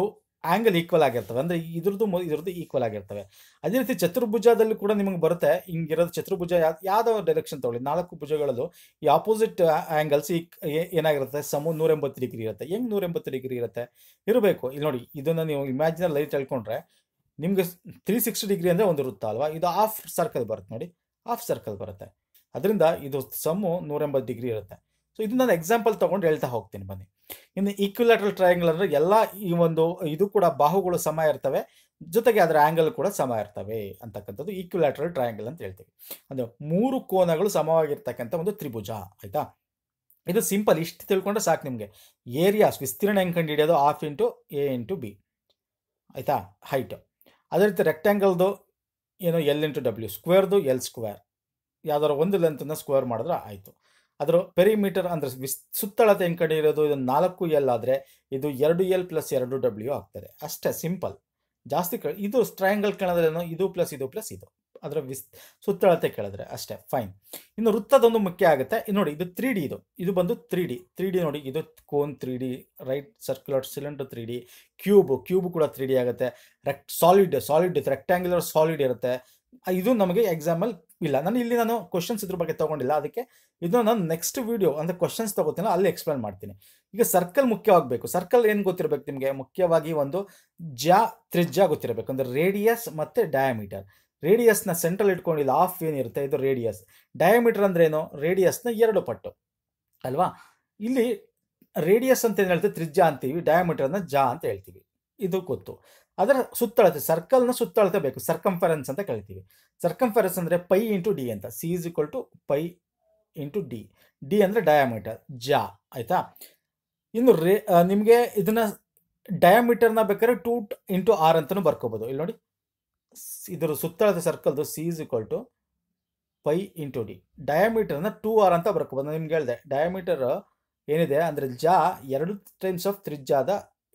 ಆ್ಯಂಗಲ್ ಈಕ್ವಲ್ ಆಗಿರ್ತವೆ ಅಂದರೆ ಇದ್ರದ್ದು ಇದ್ರದ್ದು ಈಕ್ವಲ್ ಆಗಿರ್ತವೆ ಅದೇ ರೀತಿ ಚತುರ್ಭುಜದಲ್ಲಿ ಕೂಡ ನಿಮಗೆ ಬರುತ್ತೆ ಹಿಂಗಿರೋದು ಚತುರ್ಭುಜ ಯಾವ ಡೈರೆಕ್ಷನ್ ತಗೊಳ್ಳಿ ನಾಲ್ಕು ಭುಜಗಳಲ್ಲೂ ಈ ಆಪೋಸಿಟ್ ಆಂಗಲ್ಸ್ ಈ ಏನಾಗಿರುತ್ತೆ ಸಮೂ ನೂರ ಎಂಬತ್ತು ಡಿಗ್ರಿ ಇರುತ್ತೆ ಹೆಂಗೆ ನೂರ ಎಂಬತ್ತು ಡಿಗ್ರಿ ಇರುತ್ತೆ ಇರಬೇಕು ಇಲ್ಲಿ ನೋಡಿ ಇದನ್ನು ನೀವು ಇಮ್ಯಾಜಿನಲ್ ಲೈಟ್ ಹೇಳ್ಕೊಂಡ್ರೆ ನಿಮಗೆ ತ್ರೀ ಸಿಕ್ಸ್ಟಿ ಡಿಗ್ರಿ ಅಂದರೆ ಒಂದು ವೃತ್ತ ಅಲ್ವಾ ಇದು ಆಫ್ ಸರ್ಕಲ್ ಬರುತ್ತೆ ನೋಡಿ ಆಫ್ ಸರ್ಕಲ್ ಬರುತ್ತೆ ಅದರಿಂದ ಇದು ಸಮ್ಮು ನೂರೆಂಬತ್ತು ಡಿಗ್ರಿ ಇರುತ್ತೆ ಸೊ ಇದು ನಾನು ಎಕ್ಸಾಂಪಲ್ ತೊಗೊಂಡು ಹೇಳ್ತಾ ಹೋಗ್ತೀನಿ ಬನ್ನಿ ಇನ್ನು ಈಕ್ವಿಲ್ಯಾಟ್ರಲ್ ಟ್ರಯಾಂಗಲ್ ಅಂದರೆ ಎಲ್ಲ ಈ ಒಂದು ಇದು ಕೂಡ ಬಾಹುಗಳು ಸಮ ಇರ್ತವೆ ಜೊತೆಗೆ ಅದರ ಆ್ಯಂಗಲ್ ಕೂಡ ಸಮ ಇರ್ತವೆ ಅಂತಕ್ಕಂಥದ್ದು ಈಕ್ವಿಲ್ಯಾಟ್ರಲ್ ಟ್ರಯಾಂಗಲ್ ಅಂತ ಹೇಳ್ತೀವಿ ಅಂದರೆ ಮೂರು ಕೋನಗಳು ಸಮವಾಗಿರ್ತಕ್ಕಂಥ ಒಂದು ತ್ರಿಭುಜ ಆಯಿತಾ ಇದು ಸಿಂಪಲ್ ಇಷ್ಟು ತಿಳ್ಕೊಂಡ್ರೆ ಸಾಕು ನಿಮಗೆ ಏರಿಯಾಸ್ ವಿಸ್ತೀರ್ಣ ಹೆಂಗೆ ಕಂಡು ಹಿಡಿಯೋದು half into A into B ಆಯಿತಾ ಹೈಟು ಅದೇ ರೀತಿ ರೆಕ್ಟ್ಯಾಂಗಲ್ದು ಏನೋ ಎಲ್ ಇಂಟು ಡಬ್ಲ್ಯೂ ಸ್ಕ್ವೇರ್ದು ಎಲ್ ಸ್ಕ್ವೇರ್ ಯಾವ್ದಾದ್ರು ಒಂದು ಲೆಂತನ್ನು ಸ್ಕ್ವೇರ್ ಮಾಡಿದ್ರೆ ಆಯಿತು ಅದರ ಪೆರಿಮೀಟರ್ ಅಂದರೆ ವಿಸ್ ಸುತ್ತಳತೆ ಹೆಂಗೆ ಕಡೆ ಇರೋದು ಇದು ನಾಲ್ಕು ಎಲ್ ಆದರೆ ಇದು ಎರಡು ಎಲ್ ಪ್ಲಸ್ ಎರಡು ಡಬ್ಲ್ಯೂ ಆಗ್ತದೆ ಅಷ್ಟೇ ಸಿಂಪಲ್ ಜಾಸ್ತಿ ಕ ಇದು ಟ್ರಯಾಂಗಲ್ ಕಣದ್ರೇನು ಇದು ಪ್ಲಸ್ ಇದು ಪ್ಲಸ್ ಇದು ಅದರ ವಿಸ್ ಸುತ್ತಳತೆ ಕೇಳಿದ್ರೆ ಅಷ್ಟೇ ಫೈನ್ ಇನ್ನು ವೃತ್ತದೊಂದು ಮುಖ್ಯ ಆಗುತ್ತೆ ನೋಡಿ ಇದು ತ್ರೀ ಡಿ ಇದು ಇದು ಬಂದು ತ್ರೀ ಡಿ ತ್ರೀ ಡಿ ನೋಡಿ ಇದು cone three D right circular cylinder three D cube cube ಕೂಡ ತ್ರೀ ಡಿ ಆಗುತ್ತೆ ರೆಕ್ಟ್ ಸಾಲಿಡ್ ಸಾಲಿಡ್ ರೆಕ್ಟ್ಯಾಂಗ್ಯುಲರ್ ಸಾಲಿಡ್ ಇರುತ್ತೆ ಇದು ನಮಗೆ ಎಕ್ಸಾಂಪಲ್ ಇಲ್ಲ ನಾನು ಇಲ್ಲಿ ನಾನು ಕ್ವಶನ್ಸ್ ಇದ್ರ ಬಗ್ಗೆ ತಗೊಂಡಿಲ್ಲ ಅದಕ್ಕೆ ಇದನ್ನು ನಾನು ನೆಕ್ಸ್ಟ್ ವೀಡಿಯೋ ಅಂದರೆ ಕ್ವಶನ್ಸ್ ತಗೋತೀನಿ ಅಲ್ಲಿ ಎಕ್ಸ್ಪ್ಲೇನ್ ಮಾಡ್ತೀನಿ ಈಗ ಸರ್ಕಲ್ ಮುಖ್ಯವಾಗಬೇಕು ಸರ್ಕಲ್ ಏನು ಗೊತ್ತಿರಬೇಕು ನಿಮಗೆ ಮುಖ್ಯವಾಗಿ ಒಂದು ಜಾ ತ್ರಿಜ್ಯ ಗೊತ್ತಿರಬೇಕು ಅಂದರೆ ರೇಡಿಯಸ್ ಮತ್ತು ಡಯಾಮೀಟರ್ ರೇಡಿಯಸ್ನ ಸೆಂಟ್ರಲ್ ಇಟ್ಕೊಂಡಿಲ್ಲ ಆಫ್ ಏನಿರುತ್ತೆ ಇದು ರೇಡಿಯಸ್ ಡಯಾಮೀಟರ್ ಅಂದ್ರೇನು ರೇಡಿಯಸ್ನ ಎರಡು ಪಟ್ಟು ಅಲ್ವಾ ಇಲ್ಲಿ ರೇಡಿಯಸ್ ಅಂತ ಏನು ಹೇಳ್ತೀವಿ ತ್ರಿಜ್ಯ ಅಂತೀವಿ ಡಯಾಮೀಟರ್ನ ಜಾ ಅಂತ ಹೇಳ್ತೀವಿ ಇದು ಗೊತ್ತು ಅದರ ಸುತ್ತಳತೆ ಸರ್ಕಲ್ನ ಸುತ್ತಳತೆ ಬೇಕು ಸರ್ಕಂಫರೆನ್ಸ್ ಅಂತ ಕರಿತೀವಿ ಸರ್ಕಂಫರೆನ್ಸ್ ಅಂದರೆ ಪೈ ಇಂಟು ಡಿ ಅಂತ C is equal to pi into D D ಅಂದರೆ ಡಯಾಮೀಟರ್ ಜಾ ಆಯಿತಾ ಇನ್ನು ರೇ ನಿಮಗೆ ಇದನ್ನ ಡಯಾಮೀಟರ್ನ ಬೇಕಾದ್ರೆ ಟೂ ಇಂಟು ಆರ್ ಅಂತಲೂ ಬರ್ಕೋಬೋದು ಇಲ್ಲಿ ನೋಡಿ ಇದರ ಸುತ್ತಳದ ಸರ್ಕಲ್ದು C is equal to pi into D ಡಯಾಮೀಟರ್ನ ಟೂ ಆರ್ ಅಂತ ಬರ್ಕೋಬೋದು ನಿಮ್ಗೆ ಹೇಳಿದೆ ಡಯಾಮೀಟರ್ ಏನಿದೆ ಅಂದರೆ ಜಾ ಎರಡು ಟೈಮ್ಸ್ ಆಫ್ ಆದ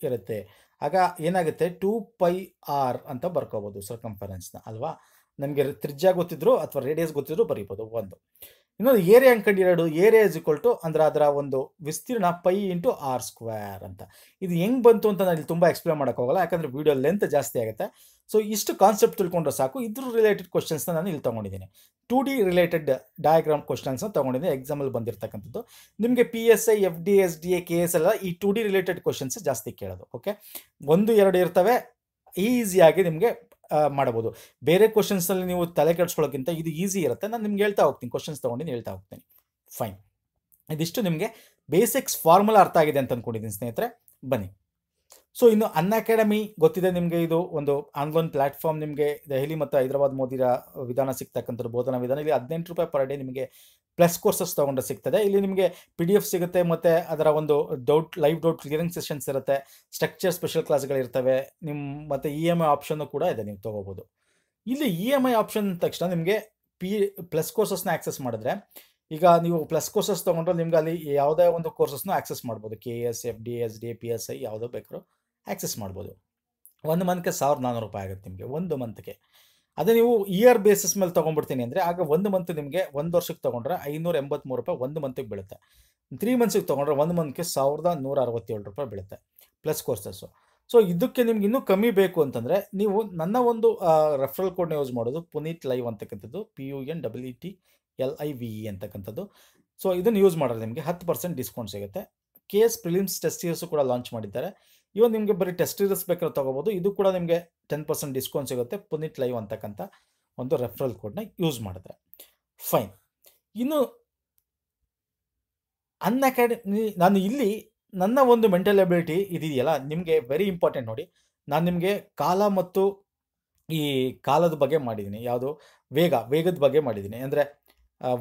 ಇರುತ್ತೆ ಆಗ ಏನಾಗುತ್ತೆ ಟೂ ಪೈ ಆರ್ ಅಂತ ಬರ್ಕೋಬೋದು ಸರ್ಕಂಫರೆನ್ಸ್ನ ಅಲ್ವಾ ನಮಗೆ ತ್ರಿಜ್ಯ ಗೊತ್ತಿದ್ರು ಅಥವಾ ರೇಡಿಯಸ್ ಗೊತ್ತಿದ್ರು ಬರೀಬೋದು ಒಂದು ಇನ್ನೊಂದು ಏರಿಯಾ ಅನ್ಕಂಡು ಎರಡು ಏರಿಯಾ ಇಸ್ ಟು ಅಂದ್ರೆ ಅದರ ಒಂದು ವಿಸ್ತೀರ್ಣ ಪೈ ಇಂಟು ಆರ್ ಸ್ಕ್ವೇರ್ ಅಂತ ಇದು ಹೆಂಗೆ ಬಂತು ಅಂತ ನಾನು ಇಲ್ಲಿ ತುಂಬ ಎಕ್ಸ್ಪ್ಲೇನ್ ಮಾಡೋಕ್ಕಾಗಲ್ಲ ಯಾಕಂದರೆ ವೀಡಿಯೋ ಲೆಂತ್ ಜಾಸ್ತಿ ಆಗುತ್ತೆ ಸೊ ಇಷ್ಟು ಕಾನ್ಸೆಪ್ಟ್ ತಿಳ್ಕೊಂಡ್ರೆ ಸಾಕು ಇದ್ರ ರಿಲೇಟೆಡ್ ಕ್ವಶನ್ಸ್ನ ನಾನು ಇಲ್ಲಿ ತೊಗೊಂಡಿದ್ದೀನಿ ಟು ಡಿ ರಿಲೇಟೆಡ್ ಡಯಾಗ್ರಾಮ್ ಕ್ವಶನ್ಸ್ನ ತೊಗೊಂಡಿದ್ದೀನಿ ಎಕ್ಸಾಮಲ್ಲಿ ಬಂದಿರತಕ್ಕಂಥದ್ದು ನಿಮಗೆ P S I F D S D A K S ಎಲ್ಲ ಈ ಟು ಡಿ ರಿಲೇಟೆಡ್ ಕ್ವಶನ್ಸ್ ಜಾಸ್ತಿ ಕೇಳೋದು ಓಕೆ ಒಂದು ಎರಡು ಇರ್ತವೆ ಈಸಿಯಾಗಿ ನಿಮಗೆ ಮಾಡ್ಬೋದು ಬೇರೆ ಕ್ವಶನ್ಸ್ನಲ್ಲಿ ನೀವು ತಲೆ ಕೆಡಿಸ್ಕೊಳ್ಳೋಕ್ಕಿಂತ ಇದು ಈಸಿ ಇರುತ್ತೆ ನಾನು ನಿಮ್ಗೆ ಹೇಳ್ತಾ ಹೋಗ್ತೀನಿ ಕ್ವಶನ್ಸ್ ತೊಗೊಂಡು ಹೇಳ್ತಾ ಹೋಗ್ತೀನಿ ಫೈನ್ ಇದಿಷ್ಟು ನಿಮಗೆ ಬೇಸಿಕ್ಸ್ ಫಾರ್ಮುಲಾ ಅರ್ಥ ಆಗಿದೆ ಅಂತ ಅಂದ್ಕೊಂಡಿದ್ದೀನಿ ಸ್ನೇಹಿತರೆ ಬನ್ನಿ ಸೊ ಇನ್ನು ಅನ್ ಅಕಾಡೆಮಿ ಗೊತ್ತಿದೆ ನಿಮಗೆ ಇದು ಒಂದು ಆನ್ಲೈನ್ ಪ್ಲಾಟ್ಫಾರ್ಮ್ ನಿಮಗೆ ದೆಹಲಿ ಮತ್ತು ಹೈದರಾಬಾದ್ ಮೋದಿರ ವಿಧಾನ ಸಿಗ್ತಕ್ಕಂಥದ್ದು ಬೋಧನಾ ವಿಧಾನ ಇಲ್ಲಿ ಹದಿನೆಂಟು ರೂಪಾಯಿ ಪರ್ ಡೇ ನಿಮಗೆ ಪ್ಲಸ್ ಕೋರ್ಸಸ್ ತಗೊಂಡ್ರೆ ಸಿಗ್ತದೆ ಇಲ್ಲಿ ನಿಮಗೆ ಪಿ ಡಿ ಎಫ್ ಸಿಗುತ್ತೆ ಮತ್ತು ಅದರ ಒಂದು doubt live doubt clearing sessions ಇರುತ್ತೆ ಸ್ಟ್ರಕ್ಚರ್ ಸ್ಪೆಷಲ್ ಕ್ಲಾಸ್ಗಳಿರ್ತವೆ ನಿಮ್ಮ ಮತ್ತು ಇ ಎಮ್ ಐ ಆಪ್ಷನ್ನು ಕೂಡ ಇದೆ ನೀವು ತೊಗೋಬೋದು ಇಲ್ಲಿ ಇ ಎಮ್ ಐ ಆಪ್ಷನ್ ತಕ್ಷಣ ನಿಮಗೆ ಪಿ ಪ್ಲಸ್ ಕೋರ್ಸಸ್ನ ಆ್ಯಕ್ಸಸ್ ಮಾಡಿದ್ರೆ ಈಗ ನೀವು ಪ್ಲಸ್ ಕೋರ್ಸಸ್ ತೊಗೊಂಡ್ರೆ ನಿಮ್ಗೆ ಅಲ್ಲಿ ಯಾವುದೇ ಒಂದು ಕೋರ್ಸಸ್ನ ಆ್ಯಕ್ಸಸ್ ಮಾಡ್ಬೋದು K S F D S D P S I ಯಾವುದೋ ಬೇಕಾದ್ರೂ ಆ್ಯಕ್ಸೆಸ್ ಮಾಡ್ಬೋದು ಒಂದು ಮಂತ್ಗೆ ಸಾವಿರದ ನಾನ್ನೂರು ರೂಪಾಯಿ ಆಗುತ್ತೆ ನಿಮಗೆ ಒಂದು ಮಂತ್ಗೆ ಅದೇ ನೀವು ಇಯರ್ ಬೇಸಿಸ್ ಮೇಲೆ ತೊಗೊಂಡ್ಬಿಡ್ತೀನಿ ಅಂದರೆ ಆಗ ಒಂದು ಮಂತ್ ನಿಮಗೆ ಒಂದು ವರ್ಷಕ್ಕೆ ತೊಗೊಂಡ್ರೆ ಐನೂರ ಎಂಬತ್ತ್ಮೂರು ರೂಪಾಯಿ ಒಂದು ಮಂತಿಗೆ ಬೀಳುತ್ತೆ ತ್ರೀ ಮಂತ್ಸಿಗೆ ತೊಗೊಂಡ್ರೆ ಒಂದು ಮಂತ್ಗೆ ಸಾವಿರದ ನೂರ ಅರವತ್ತೇಳು ರೂಪಾಯಿ ಬೀಳುತ್ತೆ ಪ್ಲಸ್ ಕೋರ್ಸಸ್ಸು ಸೊ ಇದಕ್ಕೆ ನಿಮ್ಗೆ ಇನ್ನೂ ಕಮ್ಮಿ ಬೇಕು ಅಂತಂದರೆ ನೀವು ನನ್ನ ಒಂದು ರೆಫರಲ್ ಕೋಡ್ನ ಯೂಸ್ ಮಾಡೋದು ಪುನೀತ್ ಲೈವ್ ಅಂತಕ್ಕಂಥದ್ದು P U N W E T L I V E ಅಂತಕ್ಕಂಥದ್ದು ಸೊ ಇದನ್ನು ಯೂಸ್ ಮಾಡಿದ್ರೆ ನಿಮಗೆ ಹತ್ತು ಪರ್ಸೆಂಟ್ ಡಿಸ್ಕೌಂಟ್ ಸಿಗುತ್ತೆ ಕೆ ಎಸ್ ಪ್ರಿಲಿಮ್ಸ್ ಟೆಸ್ಟಿಯರ್ಸು ಕೂಡ ಲಾಂಚ್ ಮಾಡಿದ್ದಾರೆ ಇವಾಗ ನಿಮಗೆ ಬರೀ ಟೆಸ್ಟ್ ಇರಿಸ್ ಬೇಕಾದ್ರೆ ತೊಗೋಬೋದು ಇದು ಕೂಡ ನಿಮಗೆ ಟೆನ್ ಪರ್ಸೆಂಟ್ ಡಿಸ್ಕೌಂಟ್ ಸಿಗುತ್ತೆ ಪುನೀತ್ ಲೈವ್ ಅಂತಕ್ಕಂಥ ಒಂದು ರೆಫರಲ್ ಕೋಡ್ನ ಯೂಸ್ ಮಾಡಿದ್ರೆ ಫೈನ್ ಇನ್ನು ಅಕಾಡೆಮಿ ನಾನು ಇಲ್ಲಿ ನನ್ನ ಒಂದು ಮೆಂಟಲ್ ಅಬಿಲಿಟಿ ಇದೆಯಲ್ಲ ನಿಮಗೆ ವೆರಿ ಇಂಪಾರ್ಟೆಂಟ್ ನೋಡಿ ನಾನು ನಿಮಗೆ ಕಾಲ ಮತ್ತು ಈ ಕಾಲದ ಬಗ್ಗೆ ಮಾಡಿದ್ದೀನಿ ಯಾವುದು ವೇಗ ವೇಗದ ಬಗ್ಗೆ ಮಾಡಿದ್ದೀನಿ ಅಂದರೆ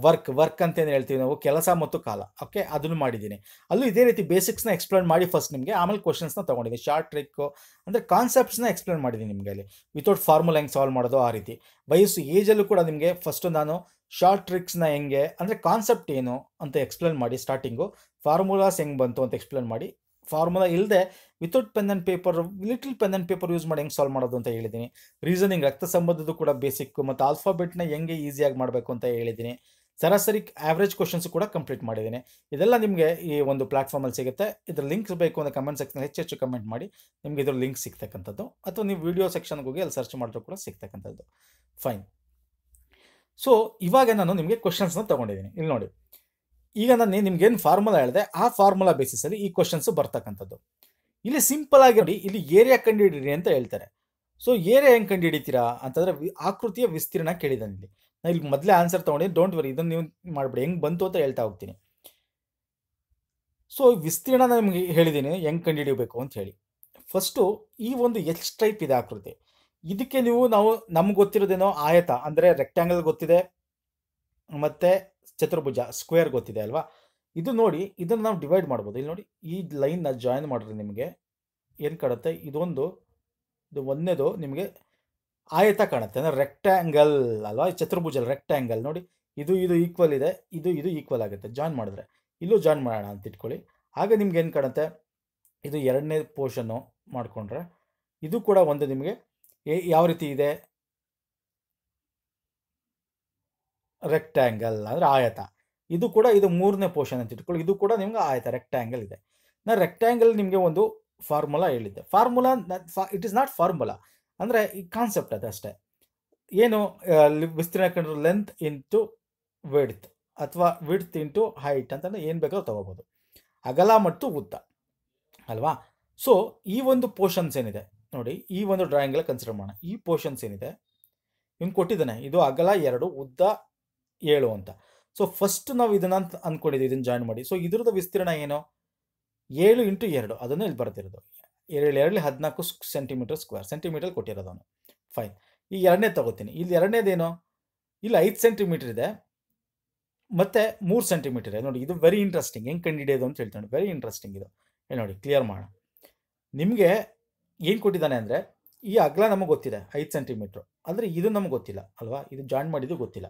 ವರ್ಕ್ ವರ್ಕ್ ಅಂತೇನು ಹೇಳ್ತೀವಿ ನಾವು ಕೆಲಸ ಮತ್ತು ಕಾಲ ಓಕೆ ಅದನ್ನು ಮಾಡಿದ್ದೀನಿ ಅಲ್ಲೂ ಇದೇ ರೀತಿ ಬೇಸಿಕ್ಸ್ನ ಎಕ್ಸ್ಪ್ಲೇನ್ ಮಾಡಿ ಫಸ್ಟ್ ನಿಮಗೆ ಆಮೇಲೆ ಕ್ವಶನ್ಸ್ನ ತೊಗೊಂಡಿದ್ದೀನಿ ಶಾರ್ಟ್ ಟ್ರಿಕ್ಕು ಅಂದರೆ ಕಾನ್ಸೆಪ್ಟ್ಸ್ನ ಎಕ್ಸ್ಪ್ಲೇನ್ ಮಾಡಿದ್ದೀನಿ ನಿಮಗೆ ಅಲ್ಲಿ ವಿತೌಟ್ ಫಾರ್ಮುಲಾ ಹೆಂಗೆ ಸಾಲ್ವ್ ಮಾಡೋದು ಆ ರೀತಿ ವಯಸ್ಸು ಏಜಲ್ಲೂ ಕೂಡ ನಿಮಗೆ ಫಸ್ಟು ನಾನು ಶಾರ್ಟ್ ಟ್ರಿಕ್ಸ್ನ ಹೆಂಗೆ ಅಂದರೆ ಕಾನ್ಸೆಪ್ಟ್ ಏನು ಅಂತ ಎಕ್ಸ್ಪ್ಲೇನ್ ಮಾಡಿ ಸ್ಟಾರ್ಟಿಂಗು ಫಾರ್ಮುಲಾಸ್ ಹೆಂಗೆ ಬಂತು ಅಂತ ಎಕ್ಸ್ಪ್ಲೇನ್ ಮಾಡಿ ಫಾರ್ಮುಲಾ ಇಲ್ಲದೆ without pen and paper little pen and paper use ಮಾಡಿ ಹೆಂಗೆ ಸಾಲ್ವ್ ಮಾಡೋದು ಅಂತ ಹೇಳಿದ್ದೀನಿ ರೀಸನಿಂಗ್ ರಕ್ತ ಸಂಬಂಧದ್ದು ಕೂಡ ಬೇಸಿಕ್ ಮತ್ತು ಆಲ್ಫಾಬೆಟ್ನ ಹೆಂಗೆ ಈಸಿಯಾಗಿ ಮಾಡಬೇಕು ಅಂತ ಹೇಳಿದ್ದೀನಿ ಸರಾಸರಿ ಆವ್ರೇಜ್ ಕ್ವಶನ್ಸ್ ಕೂಡ ಕಂಪ್ಲೀಟ್ ಮಾಡಿದ್ದೀನಿ ಇದೆಲ್ಲ ನಿಮಗೆ ಈ ಒಂದು ಪ್ಲಾಟ್ಫಾರ್ಮಲ್ಲಿ ಸಿಗುತ್ತೆ ಇದ್ರ ಲಿಂಕ್ಸ್ ಬೇಕು ಅಂದರೆ ಕಮೆಂಟ್ ಸೆಕ್ಷನ್ ಹೆಚ್ಚು ಹೆಚ್ಚು ಕಮೆಂಟ್ ಮಾಡಿ ನಿಮಗೆ ಇದ್ರ ಲಿಂಕ್ ಸಿಗ್ತಕ್ಕಂಥದ್ದು ಅಥವಾ ನೀವು ವಿಡಿಯೋ ಸೆಕ್ಷನ್ಗೆ ಹೋಗಿ ಅಲ್ಲಿ ಸರ್ಚ್ ಮಾಡಿದ್ರು ಕೂಡ ಸಿಗ್ತಕ್ಕಂಥದ್ದು ಫೈನ್ ಸೊ ಇವಾಗ ನಾನು ನಿಮಗೆ ಕ್ವಶನ್ಸ್ನ ತೊಗೊಂಡಿದ್ದೀನಿ ಇಲ್ಲಿ ನೋಡಿ ಈಗ ನಾನು ನಿಮ್ಗೇನು ಫಾರ್ಮುಲಾ ಹೇಳಿದೆ ಆ ಫಾರ್ಮುಲಾ ಬೇಸಿಸಲ್ಲಿ ಈ ಕ್ವಶನ್ಸ್ ಬರ್ತಕ್ಕಂಥದ್ದು ಇಲ್ಲಿ ಸಿಂಪಲ್ ಆಗಿ ನೋಡಿ ಇಲ್ಲಿ ಏರಿಯಾ ಕಂಡುಹಿಡಿರಿ ಅಂತ ಹೇಳ್ತಾರೆ ಸೊ ಏರಿಯಾ ಹೆಂಗೆ ಹಿಡಿತೀರಾ ಅಂತಂದರೆ ಆಕೃತಿಯ ವಿಸ್ತೀರ್ಣ ಕೇಳಿದ್ದಾನೆ ಇಲ್ಲಿ ನಾನು ಇಲ್ಲಿ ಮೊದಲೇ ಆನ್ಸರ್ ತಗೊಂಡು ಡೋಂಟ್ ವರಿ ಇದನ್ನು ನೀವು ಮಾಡ್ಬಿಡಿ ಹೆಂಗೆ ಬಂತು ಅಂತ ಹೇಳ್ತಾ ಹೋಗ್ತೀನಿ ಸೊ ವಿಸ್ತೀರ್ಣ ನಿಮಗೆ ಹೇಳಿದ್ದೀನಿ ಹೆಂಗೆ ಕಂಡುಹಿಡಿಯಬೇಕು ಅಂತ ಹೇಳಿ ಫಸ್ಟು ಈ ಒಂದು ಎಚ್ ಟೈಪ್ ಇದೆ ಆಕೃತಿ ಇದಕ್ಕೆ ನೀವು ನಾವು ನಮ್ಗೆ ಗೊತ್ತಿರೋದೇನೋ ಆಯತ ಅಂದರೆ ರೆಕ್ಟ್ಯಾಂಗಲ್ ಗೊತ್ತಿದೆ ಮತ್ತು ಚತುರ್ಭುಜ ಸ್ಕ್ವೇರ್ ಗೊತ್ತಿದೆ ಅಲ್ವಾ ಇದು ನೋಡಿ ಇದನ್ನು ನಾವು ಡಿವೈಡ್ ಮಾಡ್ಬೋದು ಇಲ್ಲಿ ನೋಡಿ ಈ ಲೈನ್ನ ಜಾಯಿನ್ ಮಾಡಿದ್ರೆ ನಿಮಗೆ ಏನು ಕಾಣುತ್ತೆ ಇದೊಂದು ಇದು ಒಂದನೇದು ನಿಮಗೆ ಆಯತ ಕಾಣುತ್ತೆ ಅಂದರೆ ರೆಕ್ಟ್ಯಾಂಗಲ್ ಅಲ್ವಾ ಚತುರ್ಭುಜ ರೆಕ್ಟ್ಯಾಂಗಲ್ ನೋಡಿ ಇದು ಇದು ಈಕ್ವಲ್ ಇದೆ ಇದು ಇದು ಈಕ್ವಲ್ ಆಗುತ್ತೆ ಜಾಯಿನ್ ಮಾಡಿದ್ರೆ ಇಲ್ಲೂ ಜಾಯ್ನ್ ಮಾಡೋಣ ಅಂತ ಇಟ್ಕೊಳ್ಳಿ ಆಗ ನಿಮ್ಗೆ ಏನು ಕಾಣುತ್ತೆ ಇದು ಎರಡನೇ ಪೋರ್ಷನ್ನು ಮಾಡಿಕೊಂಡ್ರೆ ಇದು ಕೂಡ ಒಂದು ನಿಮಗೆ ಯಾವ ರೀತಿ ಇದೆ ರೆಕ್ಟ್ಯಾಂಗಲ್ ಅಂದರೆ ಆಯತ ಇದು ಕೂಡ ಇದು ಮೂರನೇ ಪೋರ್ಷನ್ ಅಂತ ಇಟ್ಕೊಳ್ಳಿ ಇದು ಕೂಡ ನಿಮ್ಗೆ ಆಯತ ರೆಕ್ಟ್ಯಾಂಗಲ್ ಇದೆ ನಾ ರೆಕ್ಟ್ಯಾಂಗಲ್ ನಿಮಗೆ ಒಂದು ಫಾರ್ಮುಲಾ ಹೇಳಿದ್ದೆ formula it is not formula ಅಂದರೆ ಈ ಕಾನ್ಸೆಪ್ಟ್ ಅದು ಏನು ವಿಸ್ತೀರ್ಣ ಕಂಡ್ರೆ ಲೆಂತ್ ಇಂಟು ವಿಡ್ತ್ ಅಥವಾ ವಿಡ್ತ್ ಇಂಟು ಹೈಟ್ ಅಂತಂದರೆ ಏನು ಬೇಕಾದ್ರೂ ತೊಗೋಬೋದು ಅಗಲ ಮತ್ತು ಉದ್ದ ಅಲ್ವಾ ಸೊ ಈ ಒಂದು ಪೋರ್ಷನ್ಸ್ ಏನಿದೆ ನೋಡಿ ಈ ಒಂದು ಡ್ರಾಯಿಂಗಲ್ಲಿ ಕನ್ಸಿಡರ್ ಮಾಡೋಣ ಈ ಪೋರ್ಷನ್ಸ್ ಏನಿದೆ ನಿಮ್ಗೆ ಕೊಟ್ಟಿದ್ದಾನೆ ಇದು ಅಗಲ ಎರಡು ಉದ್ದ ಏಳು ಅಂತ ಸೊ ಫಸ್ಟ್ ನಾವು ಇದನ್ನ ಅಂದ್ಕೊಂಡಿದ್ದೀವಿ ಇದನ್ನು ಜಾಯಿನ್ ಮಾಡಿ ಸೊ ಇದ್ರದ್ದು ವಿಸ್ತೀರ್ಣ ಏನು ಏಳು ಇಂಟು ಎರಡು ಅದನ್ನು ಇಲ್ಲಿ ಬರ್ತಿರೋದು ಎರಡು ಎರಡು ಹದಿನಾಲ್ಕು ಸೆಂಟಿಮೀಟರ್ ಸ್ಕ್ವೇರ್ ಸೆಂಟಿಮೀಟರ್ ಕೊಟ್ಟಿರೋದು ಅವನು ಫೈನ್ ಈ ಎರಡನೇ ತಗೋತೀನಿ ಇಲ್ಲಿ ಎರಡನೇದೇನು ಇಲ್ಲಿ ಐದು ಸೆಂಟಿಮೀಟರ್ ಇದೆ ಮತ್ತು ಮೂರು ಸೆಂಟಿಮೀಟರ್ ಇದೆ ನೋಡಿ ಇದು ವೆರಿ ಇಂಟ್ರೆಸ್ಟಿಂಗ್ ಹೆಂಗೆ ಹಿಡಿಯೋದು ಅಂತ ಹೇಳ್ತಾನೆ ವೆರಿ ಇಂಟ್ರೆಸ್ಟಿಂಗ್ ಇದು ಹೇಳಿ ನೋಡಿ ಕ್ಲಿಯರ್ ಮಾಡೋಣ ನಿಮಗೆ ಏನು ಕೊಟ್ಟಿದ್ದಾನೆ ಅಂದರೆ ಈ ಅಗಲ ನಮಗೆ ಗೊತ್ತಿದೆ ಐದು ಸೆಂಟಿಮೀಟ್ರು ಅಂದರೆ ಇದು ನಮಗೆ ಗೊತ್ತಿಲ್ಲ ಅಲ್ವಾ ಇದು ಜಾಯಿನ್ ಮಾಡಿದ್ದು ಗೊತ್ತಿಲ್ಲ